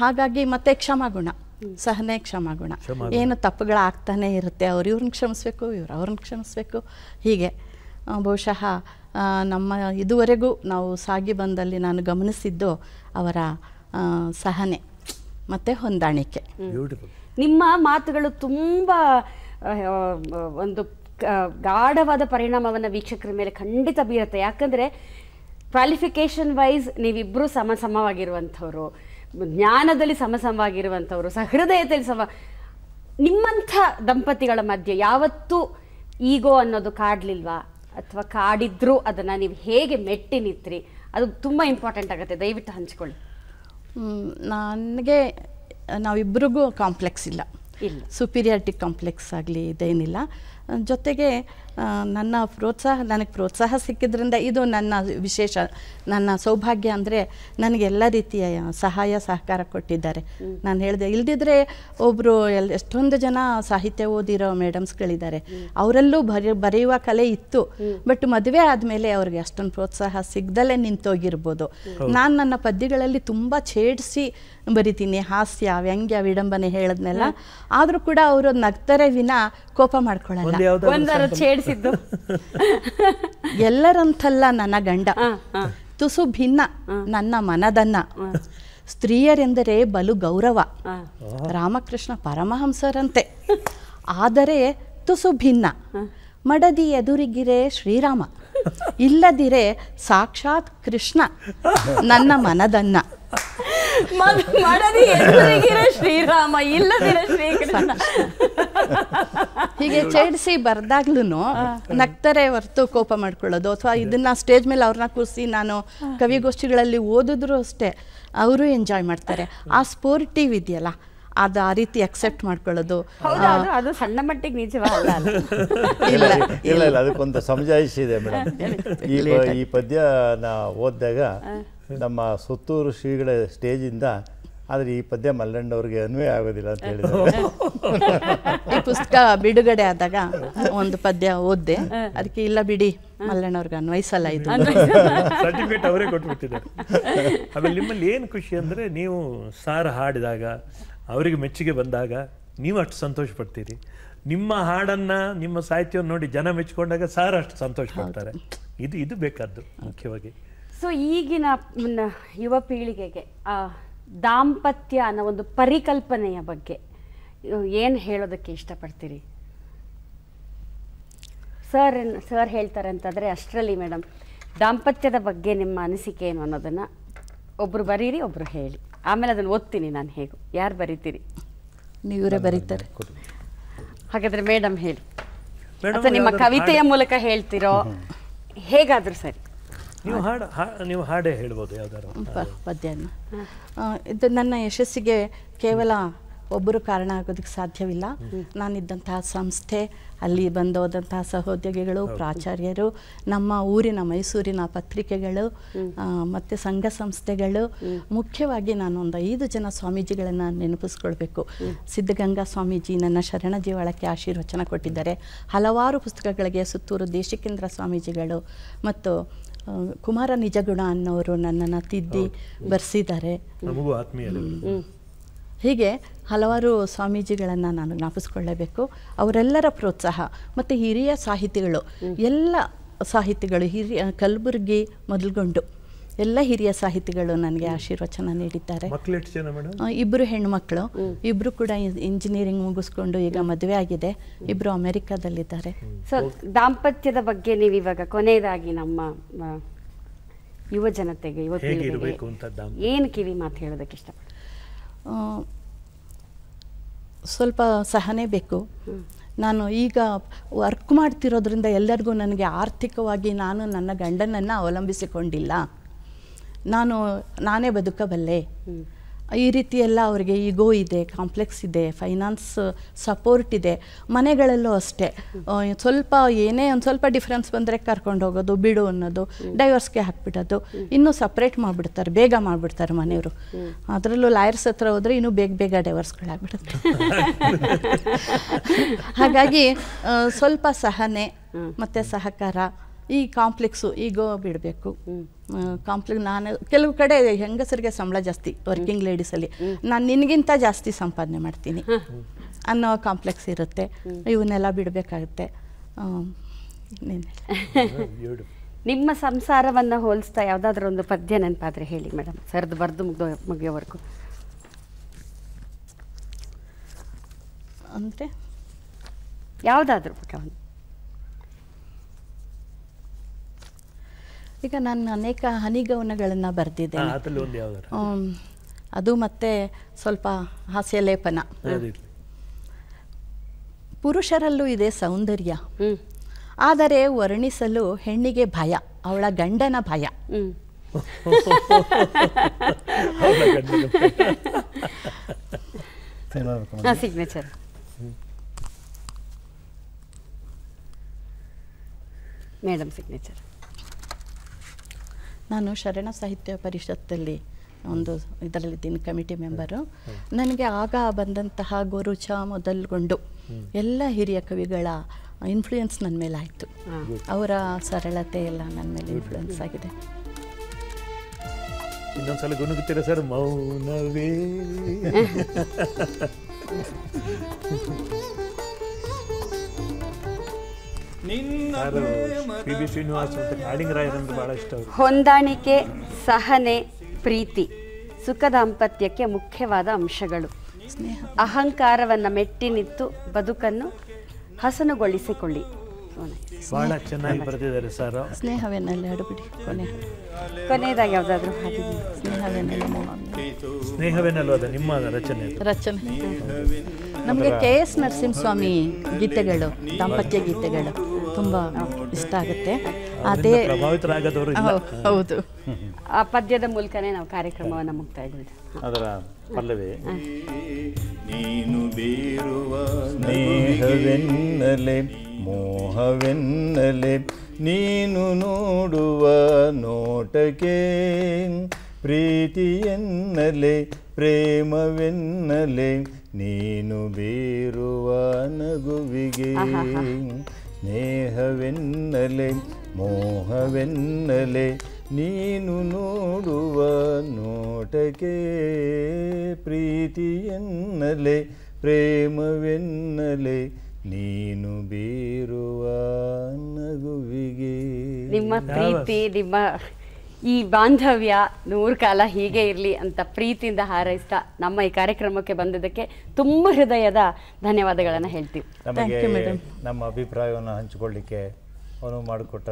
ಹಾಗಾಗಿ ಮತ್ತೆ ಕ್ಷಮಾಗುಣ ಸಹನೆ ಕ್ಷಮಾಗುಣ ಏನು ತಪ್ಪುಗಳಾಗ್ತಾನೆ ಇರುತ್ತೆ ಅವ್ರು ಇವ್ರನ್ನ ಕ್ಷಮಿಸ್ಬೇಕು ಇವ್ರು ಅವ್ರನ್ನ ಕ್ಷಮಿಸ್ಬೇಕು ಹೀಗೆ ಬಹುಶಃ ನಮ್ಮ ಇದುವರೆಗೂ ನಾವು ಸಾಗಿ ಬಂದಲ್ಲಿ ನಾನು ಗಮನಿಸಿದ್ದು ಅವರ ಸಹನೆ ಮತ್ತೆ ಹೊಂದಾಣಿಕೆ ನಿಮ್ಮ ಮಾತುಗಳು ತುಂಬ ಒಂದು ಗಾಢವಾದ ಪರಿಣಾಮವನ್ನು ವೀಕ್ಷಕರ ಮೇಲೆ ಖಂಡಿತ ಬೀರುತ್ತೆ ಯಾಕಂದರೆ ಕ್ವಾಲಿಫಿಕೇಶನ್ ವೈಸ್ ನೀವಿಬ್ಬರೂ ಸಮ ಸಮವಾಗಿರುವಂಥವ್ರು ಜ್ಞಾನದಲ್ಲಿ ಸಮಸಮವಾಗಿರುವಂಥವರು ಸಹೃದಯದಲ್ಲಿ ಸಮ ನಿಮ್ಮಂಥ ದಂಪತಿಗಳ ಮಧ್ಯೆ ಯಾವತ್ತೂ ಈಗೋ ಅನ್ನೋದು ಕಾಡಲಿಲ್ವಾ ಅಥವಾ ಕಾಡಿದ್ರೂ ಅದನ್ನು ನೀವು ಹೇಗೆ ಮೆಟ್ಟಿ ನಿತ್ರಿ ಅದು ತುಂಬ ಇಂಪಾರ್ಟೆಂಟ್ ಆಗುತ್ತೆ ದಯವಿಟ್ಟು ಹಂಚ್ಕೊಳ್ಳಿ ನನಗೆ ನಾವಿಬ್ಬರಿಗೂ ಕಾಂಪ್ಲೆಕ್ಸ್ ಇಲ್ಲ ಇಲ್ಲ ಸುಪೀರಿಯಾರಿಟಿ ಕಾಂಪ್ಲೆಕ್ಸ್ ಆಗಲಿ ಇದೇನಿಲ್ಲ ಜೊತೆಗೆ ನನ್ನ ಪ್ರೋತ್ಸಾಹ ನನಗೆ ಪ್ರೋತ್ಸಾಹ ಸಿಕ್ಕಿದ್ರಿಂದ ಇದು ನನ್ನ ವಿಶೇಷ ನನ್ನ ಸೌಭಾಗ್ಯ ಅಂದರೆ ನನಗೆ ಎಲ್ಲ ರೀತಿಯ ಸಹಾಯ ಸಹಕಾರ ಕೊಟ್ಟಿದ್ದಾರೆ ನಾನು ಹೇಳಿದೆ ಇಲ್ದಿದ್ರೆ ಒಬ್ಬರು ಎಲ್ ಎಷ್ಟೊಂದು ಜನ ಸಾಹಿತ್ಯ ಓದಿರೋ ಮೇಡಮ್ಸ್ಗಳಿದ್ದಾರೆ ಅವರಲ್ಲೂ ಬರ ಬರೆಯುವ ಕಲೆ ಇತ್ತು ಬಟ್ ಮದುವೆ ಆದಮೇಲೆ ಅವ್ರಿಗೆ ಅಷ್ಟೊಂದು ಪ್ರೋತ್ಸಾಹ ಸಿಗ್ದಲೇ ನಿಂತೋಗಿರ್ಬೋದು ನಾನು ನನ್ನ ಪದ್ಯಗಳಲ್ಲಿ ತುಂಬ ಛೇಡಿಸಿ ಬರಿತೀನಿ ಹಾಸ್ಯ ವ್ಯಂಗ್ಯ ವಿಡಂಬನೆ ಹೇಳದ್ನೆಲ್ಲ ಆದರೂ ಕೂಡ ಅವರು ನಗ್ತಾರೆ ವಿನ ಕೋಪ ಮಾಡ್ಕೊಳ್ಳಲ್ಲ ತಿಳಿಸಿದ್ದು ಎಲ್ಲರಂತಲ್ಲ ನನ್ನ ಗಂಡ ತುಸು ಭಿನ್ನ ನನ್ನ ಮನದನ್ನ ಸ್ತ್ರೀಯರೆಂದರೆ ಬಲು ಗೌರವ ರಾಮಕೃಷ್ಣ ಪರಮಹಂಸರಂತೆ ಆದರೆ ತುಸು ಭಿನ್ನ ಮಡದಿ ಎದುರಿಗಿರೆ ಶ್ರೀರಾಮ ಇಲ್ಲದಿರೆ ಸಾಕ್ಷಾತ್ ಕೃಷ್ಣ ನನ್ನ ಮನದನ್ನ ಮಾಡದಿ ಎದುರಿಗಿರ ಶ್ರೀರಾಮ ಇಲ್ಲದಿರ ಶ್ರೀಕೃಷ್ಣ ಹೀಗೆ ಚೇಡಿಸಿ ಬರ್ದಾಗ್ಲೂ ನಗ್ತಾರೆ ಹೊರತು ಕೋಪ ಮಾಡ್ಕೊಳ್ಳೋದು ಅಥವಾ ಇದನ್ನ ಸ್ಟೇಜ್ ಮೇಲೆ ಅವ್ರನ್ನ ಕೂರಿಸಿ ನಾನು ಕವಿಗೋಷ್ಠಿಗಳಲ್ಲಿ ಓದಿದ್ರು ಅಷ್ಟೇ ಅವರು ಎಂಜಾಯ್ ಮಾಡ್ತಾರೆ ಆ ಸ್ಪೋರ್ಟಿವ್ ಇದೆಯಲ್ಲ ಅದು ಆ ರೀತಿ ಅಕ್ಸೆಪ್ಟ್ ಮಾಡ್ಕೊಳ್ಳೋದು ಅದು ಸಣ್ಣ ಮಟ್ಟಿಗೆ ನಿಜವಲ್ಲ ಇಲ್ಲ ಇಲ್ಲ ಇಲ್ಲ ಮೇಡಮ್ ಈ ಪದ್ಯ ಓದಿದಾಗ ನಮ್ಮ ಸುತ್ತೂರು ಶ್ರೀಗಳ ಸ್ಟೇಜಿಂದ ಆದರೆ ಈ ಪದ್ಯ ಮಲ್ಲಣ್ಣವ್ರಿಗೆ ಅನ್ವಯ ಆಗೋದಿಲ್ಲ ಅಂತ ಹೇಳಿದ್ರು ಈ ಪುಸ್ತಕ ಬಿಡುಗಡೆ ಆದಾಗ ಒಂದು ಪದ್ಯ ಓದ್ದೆ ಅದಕ್ಕೆ ಇಲ್ಲ ಬಿಡಿ ಮಲ್ಲಣ್ಣವ್ರಿಗೆ ಅನ್ವಯಿಸಲ್ಲ ಇದು ಸರ್ಟಿಫಿಕೇಟ್ ಅವರೇ ಕೊಟ್ಬಿಟ್ಟಿದ್ದಾರೆ ಆಮೇಲೆ ನಿಮ್ಮಲ್ಲಿ ಏನು ಖುಷಿ ಅಂದರೆ ನೀವು ಸಾರ್ ಹಾಡಿದಾಗ ಅವರಿಗೆ ಮೆಚ್ಚುಗೆ ಬಂದಾಗ ನೀವು ಅಷ್ಟು ಸಂತೋಷ ಪಡ್ತೀರಿ ನಿಮ್ಮ ಹಾಡನ್ನು ನಿಮ್ಮ ಸಾಹಿತ್ಯವನ್ನು ನೋಡಿ ಜನ ಮೆಚ್ಚಿಕೊಂಡಾಗ ಸಾರ್ ಅಷ್ಟು ಸಂತೋಷ ಪಡ್ತಾರೆ ಇದು ಇದು ಬೇಕಾದ್ದು ಮುಖ್ಯವಾಗಿ ಸೊ ಈಗಿನ ಯುವ ಪೀಳಿಗೆಗೆ ಆ ದಾಂಪತ್ಯ ಅನ್ನೋ ಒಂದು ಪರಿಕಲ್ಪನೆಯ ಬಗ್ಗೆ ಏನು ಹೇಳೋದಕ್ಕೆ ಇಷ್ಟಪಡ್ತೀರಿ ಸರ್ ಸರ್ ಹೇಳ್ತಾರೆ ಅಂತಂದರೆ ಅಷ್ಟರಲ್ಲಿ ಮೇಡಮ್ ದಾಂಪತ್ಯದ ಬಗ್ಗೆ ನಿಮ್ಮ ಅನಿಸಿಕೆ ಏನು ಅನ್ನೋದನ್ನು ಒಬ್ಬರು ಬರೀರಿ ಒಬ್ಬರು ಹೇಳಿ ಆಮೇಲೆ ಅದನ್ನು ಓದ್ತೀನಿ ನಾನು ಹೇಗೂ ಯಾರು ಬರೀತೀರಿ ನೀವರೇ ಬರೀತಾರೆ ಹಾಗಾದರೆ ಮೇಡಮ್ ಹೇಳಿ ನಿಮ್ಮ ಕವಿತೆಯ ಮೂಲಕ ಹೇಳ್ತಿರೋ ಹೇಗಾದರೂ ಸರಿ ನೀವು ನೀವು ಪದ್ಯನ ಇದು ನನ್ನ ಯಶಸ್ಸಿಗೆ ಕೇವಲ ಒಬ್ಬರು ಕಾರಣ ಆಗೋದಕ್ಕೆ ಸಾಧ್ಯವಿಲ್ಲ ನಾನಿದ್ದಂತಹ ಸಂಸ್ಥೆ ಅಲ್ಲಿ ಬಂದೋದಂತಹ ಸಹೋದ್ಯೋಗಿಗಳು ಪ್ರಾಚಾರ್ಯರು ನಮ್ಮ ಊರಿನ ಮೈಸೂರಿನ ಪತ್ರಿಕೆಗಳು ಮತ್ತು ಸಂಘ ಸಂಸ್ಥೆಗಳು ಮುಖ್ಯವಾಗಿ ನಾನು ಒಂದು ಐದು ಜನ ಸ್ವಾಮೀಜಿಗಳನ್ನು ನೆನಪಿಸ್ಕೊಳ್ಬೇಕು ಸಿದ್ಧಗಂಗಾ ಸ್ವಾಮೀಜಿ ನನ್ನ ಶರಣ ಜೀವಳಕ್ಕೆ ಆಶೀರ್ವಚನ ಕೊಟ್ಟಿದ್ದಾರೆ ಹಲವಾರು ಪುಸ್ತಕಗಳಿಗೆ ಸುತ್ತೂರು ದೇಶಿಕೇಂದ್ರ ಸ್ವಾಮೀಜಿಗಳು ಮತ್ತು ಕುಮಾರ ನಿಜಗುಣ ಅನ್ನೋರು ನನ್ನನ್ನು ತಿದ್ದಿ ಬರೆಸಿದ್ದಾರೆ ಹೀಗೆ ಹಲವಾರು ಸ್ವಾಮೀಜಿಗಳನ್ನು ನಾನು ಜ್ಞಾಪಿಸ್ಕೊಳ್ಳಬೇಕು ಅವರೆಲ್ಲರ ಪ್ರೋತ್ಸಾಹ ಮತ್ತು ಹಿರಿಯ ಸಾಹಿತಿಗಳು ಎಲ್ಲ ಸಾಹಿತಿಗಳು ಹಿರಿಯ ಕಲಬುರಗಿ ಮೊದಲುಗೊಂಡು ಎಲ್ಲ ಹಿರಿಯ ಸಾಹಿತಿಗಳು ನನಗೆ ಆಶೀರ್ವಚನ ನೀಡಿದ್ದಾರೆ ಇಬ್ಬರು ಮಕ್ಕಳು ಇಬ್ಬರು ಕೂಡ ಇಂಜಿನಿಯರಿಂಗ್ ಮುಗಿಸ್ಕೊಂಡು ಈಗ ಮದುವೆ ಆಗಿದೆ ಇಬ್ಬರು ಅಮೆರಿಕಾದಲ್ಲಿದ್ದಾರೆ ಸೊ ದಾಂಪತ್ಯದ ಬಗ್ಗೆ ನೀವು ಇವಾಗ ಕೊನೆಯದಾಗಿ ನಮ್ಮ ಯುವ ಜನತೆಗೆ ಏನು ಕಿವಿ ಮಾತು ಹೇಳೋದಕ್ಕೆ ಇಷ್ಟ ಸ್ವಲ್ಪ ಸಹನೆ ಬೇಕು ನಾನು ಈಗ ವರ್ಕ್ ಮಾಡ್ತಿರೋದ್ರಿಂದ ಎಲ್ಲರಿಗೂ ನನಗೆ ಆರ್ಥಿಕವಾಗಿ ನಾನು ನನ್ನ ಗಂಡನನ್ನು ಅವಲಂಬಿಸಿಕೊಂಡಿಲ್ಲ ನಾನು ನಾನೇ ಬದುಕಬಲ್ಲೆ ಈ ರೀತಿ ಎಲ್ಲ ಅವರಿಗೆ ಈಗೋ ಇದೆ ಕಾಂಪ್ಲೆಕ್ಸ್ ಇದೆ ಫೈನಾನ್ಸ್ ಸಪೋರ್ಟ್ ಇದೆ ಮನೆಗಳಲ್ಲೂ ಅಷ್ಟೇ ಸ್ವಲ್ಪ ಏನೇ ಒಂದು ಸ್ವಲ್ಪ ಡಿಫ್ರೆನ್ಸ್ ಬಂದರೆ ಕರ್ಕೊಂಡು ಹೋಗೋದು ಬಿಡು ಅನ್ನೋದು ಡೈವರ್ಸ್ಗೆ ಹಾಕ್ಬಿಡೋದು ಇನ್ನೂ ಸಪ್ರೇಟ್ ಮಾಡಿಬಿಡ್ತಾರೆ ಬೇಗ ಮಾಡಿಬಿಡ್ತಾರೆ ಮನೆಯವರು ಅದರಲ್ಲೂ ಲಾಯರ್ಸ್ ಹತ್ರ ಹೋದರೆ ಇನ್ನೂ ಬೇಗ ಬೇಗ ಡೈವರ್ಸ್ಗಳಾಗ್ಬಿಡುತ್ತೆ ಹಾಗಾಗಿ ಸ್ವಲ್ಪ ಸಹನೆ ಮತ್ತು ಸಹಕಾರ ಈ ಕಾಂಪ್ಲೆಕ್ಸು ಈಗೋ ಬಿಡಬೇಕು ಕಾಂಪ್ಲೆಕ್ಸ್ ನಾನು ಕೆಲವು ಕಡೆ ಹೆಂಗಸರಿಗೆ ಸಂಬಳ ಜಾಸ್ತಿ ವರ್ಕಿಂಗ್ ಲೇಡೀಸಲ್ಲಿ ನಾನು ನಿನಗಿಂತ ಜಾಸ್ತಿ ಸಂಪಾದನೆ ಮಾಡ್ತೀನಿ ಅನ್ನೋ ಕಾಂಪ್ಲೆಕ್ಸ್ ಇರುತ್ತೆ ಇವನ್ನೆಲ್ಲ ಬಿಡಬೇಕಾಗುತ್ತೆ ನಿಮ್ಮ ಸಂಸಾರವನ್ನು ಹೋಲಿಸ್ತಾ ಯಾವುದಾದ್ರೂ ಒಂದು ಪದ್ಯ ನೆನಪಾದ್ರೆ ಹೇಳಿ ಮೇಡಮ್ ಸರ್ದು ಬರೆದು ಮುಗಿಯೋವರೆಗೂ ಅಂದರೆ ಯಾವುದಾದ್ರೂ ಈಗ ನಾನು ಅನೇಕ ಹನಿಗೌನಗಳನ್ನು ಬರೆದಿದ್ದೆ ಅದು ಮತ್ತೆ ಸ್ವಲ್ಪ ಹಾಸ್ಯಲೇಪನ ಪುರುಷರಲ್ಲೂ ಇದೆ ಸೌಂದರ್ಯ ಆದರೆ ವರ್ಣಿಸಲು ಹೆಣ್ಣಿಗೆ ಭಯ ಅವಳ ಗಂಡನ ಭಯ ಸಿಗ್ನೇಚರ್ ಮೇಡಮ್ ಸಿಗ್ನೇಚರ್ ನಾನು ಶರಣ ಸಾಹಿತ್ಯ ಪರಿಷತ್ತಲ್ಲಿ ಒಂದು ಇದರಲ್ಲಿದ್ದೀನಿ ಕಮಿಟಿ ಮೆಂಬರು ನನಗೆ ಆಗ ಬಂದಂತಹ ಗೋರುಚ ಮೊದಲುಗೊಂಡು ಎಲ್ಲ ಹಿರಿಯ ಕವಿಗಳ ಇನ್ಫ್ಲೂಯೆನ್ಸ್ ನನ್ನ ಮೇಲೆ ಆಯಿತು ಅವರ ಸರಳತೆ ಎಲ್ಲ ನನ್ನ ಮೇಲೆ ಇನ್ಫ್ಲೂಯೆನ್ಸ್ ಆಗಿದೆ ಸರ್ ಯಾರು ಪಿ ಬಿ ಶ್ರೀನಿವಾಸ್ ಮತ್ತು ಕಾಳಿಂಗರಾಯರ್ ಅಂದ್ರೆ ಹೊಂದಾಣಿಕೆ ಸಹನೆ ಪ್ರೀತಿ ಸುಖ ದಾಂಪತ್ಯಕ್ಕೆ ಮುಖ್ಯವಾದ ಅಂಶಗಳು ಅಹಂಕಾರವನ್ನ ಮೆಟ್ಟಿ ಮೆಟ್ಟಿನಿತ್ತು ಬದುಕನ್ನು ಹಸನುಗೊಳಿಸಿಕೊಳ್ಳಿ ಬಹಳ ಚೆನ್ನಾಗಿ ಬರೆದಿದ್ದಾರೆ ಸರ್ ಸ್ನೇಹವೇನಲ್ಲಿ ಅಡುಬಿಡಿ ಕೊನೆ ಕೊನೆಯದಾಗಿ ಯಾವುದಾದ್ರೂ ಸ್ನೇಹವೇನಲ್ಲೂ ಅದ ನಿಮ್ಮ ರಚನೆ ರಚನೆ ನಮಗೆ ಕೆ ಎಸ್ ನರಸಿಂಹಸ್ವಾಮಿ ಗೀತೆಗಳು ದಾಂಪತ್ಯ ಗೀತೆಗಳು ತುಂಬ ಇಷ್ಟ ಆಗುತ್ತೆ ಅದೇ ಹೌದು ಆ ಪದ್ಯದ ಮೂಲಕನೇ ನಾವು ಕಾರ್ಯಕ್ರಮವನ್ನು ಮುಗ್ತಾ ಇದ್ದೀವಿ ಅದರ ನೀನು ಬೀರುವ ಸ್ನೇಹವೆನ್ನಲೆ ಮೋಹವೆನ್ನಲೆ ನೀನು ನೋಡುವ ನೋಟಕ್ಕೆ ಪ್ರೀತಿಯೆನ್ನಲೆ ಪ್ರೇಮವೆನ್ನಲೆ ನೀನು ಬೀರುವ ನಗುವಿಗೆ ಸ್ನೇಹವೆನ್ನಲೆ ಮೋಹವೆನ್ನಲೆ ನೀನು ನೋಡುವ ನೋಟಕ್ಕೆ ಪ್ರೀತಿಯೆನ್ನಲೆ ಪ್ರೇಮವೆನ್ನಲೆ ನೀನು ಬೀರುವ ನಗುವಿಗೆ ನಿಮ್ಮ ಪ್ರೀತಿ ನಿಮ್ಮ ಈ ಬಾಂಧವ್ಯ ನೂರು ಕಾಲ ಹೀಗೆ ಇರಲಿ ಅಂತ ಪ್ರೀತಿಯಿಂದ ಹಾರೈಸ್ತಾ ನಮ್ಮ ಈ ಕಾರ್ಯಕ್ರಮಕ್ಕೆ ಬಂದಿದ್ದಕ್ಕೆ ತುಂಬ ಹೃದಯದ ಧನ್ಯವಾದಗಳನ್ನು ಹೇಳ್ತೀವಿ ನಮ್ಮ ಅಭಿಪ್ರಾಯವನ್ನು ಹಂಚಿಕೊಳ್ಳಿಕ್ಕೆ ಅನುವು ಮಾಡಿಕೊಟ್ಟ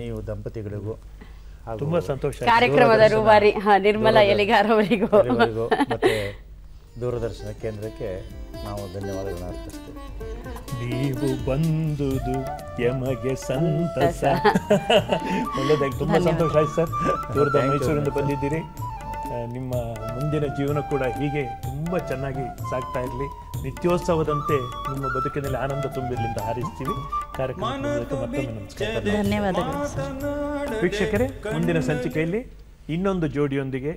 ನೀವು ದಂಪತಿಗಳಿಗೂ ತುಂಬಾ ಸಂತೋಷ ಕಾರ್ಯಕ್ರಮದ ರೂಬಾರಿ ನಿರ್ಮಲಾ ಎಲಿಗಾರ್ ಅವರಿಗೂ ದೂರದರ್ಶನ ಕೇಂದ್ರಕ್ಕೆ ನಾವು ಧನ್ಯವಾದಗಳನ್ನ ಅರ್ಪಿಸ್ತೇವೆ ನೀವು ಬಂದುದು ಯಮಗೆ ಸಂತಸ ಒಳ್ಳೆದಾಗಿ ತುಂಬ ಸಂತೋಷ ಆಯ್ತು ಸರ್ ದೂರದ ಮೈಸೂರಿಂದ ಬಂದಿದ್ದೀರಿ ನಿಮ್ಮ ಮುಂದಿನ ಜೀವನ ಕೂಡ ಹೀಗೆ ತುಂಬ ಚೆನ್ನಾಗಿ ಸಾಗ್ತಾ ಇರಲಿ ನಿತ್ಯೋತ್ಸವದಂತೆ ನಿಮ್ಮ ಬದುಕಿನಲ್ಲಿ ಆನಂದ ತುಂಬಿರಲಿ ಅಂತ ಹಾರಿಸ್ತೀವಿ ಕಾರ್ಯಕ್ರಮ ಧನ್ಯವಾದಗಳು ವೀಕ್ಷಕರೇ ಮುಂದಿನ ಸಂಚಿಕೆಯಲ್ಲಿ ಇನ್ನೊಂದು ಜೋಡಿಯೊಂದಿಗೆ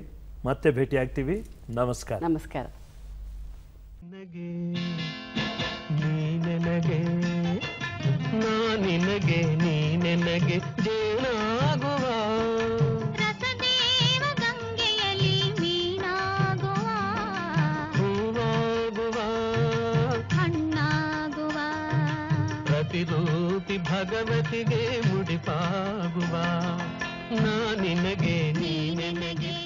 ಮತ್ತೆ ಭೇಟಿ ಆಗ್ತೀವಿ ನಮಸ್ಕಾರ ನಮಸ್ಕಾರ ನೀನಗೆ ನಾನಿನಗೆ ನನಗೆ ಜೇನಾಗುವ ರಸದೇವ ಗಂಗೆಯಲ್ಲಿ ಭಗವತಿಗೆ ಭಗವತಿಗೆ ನಿನಗೆ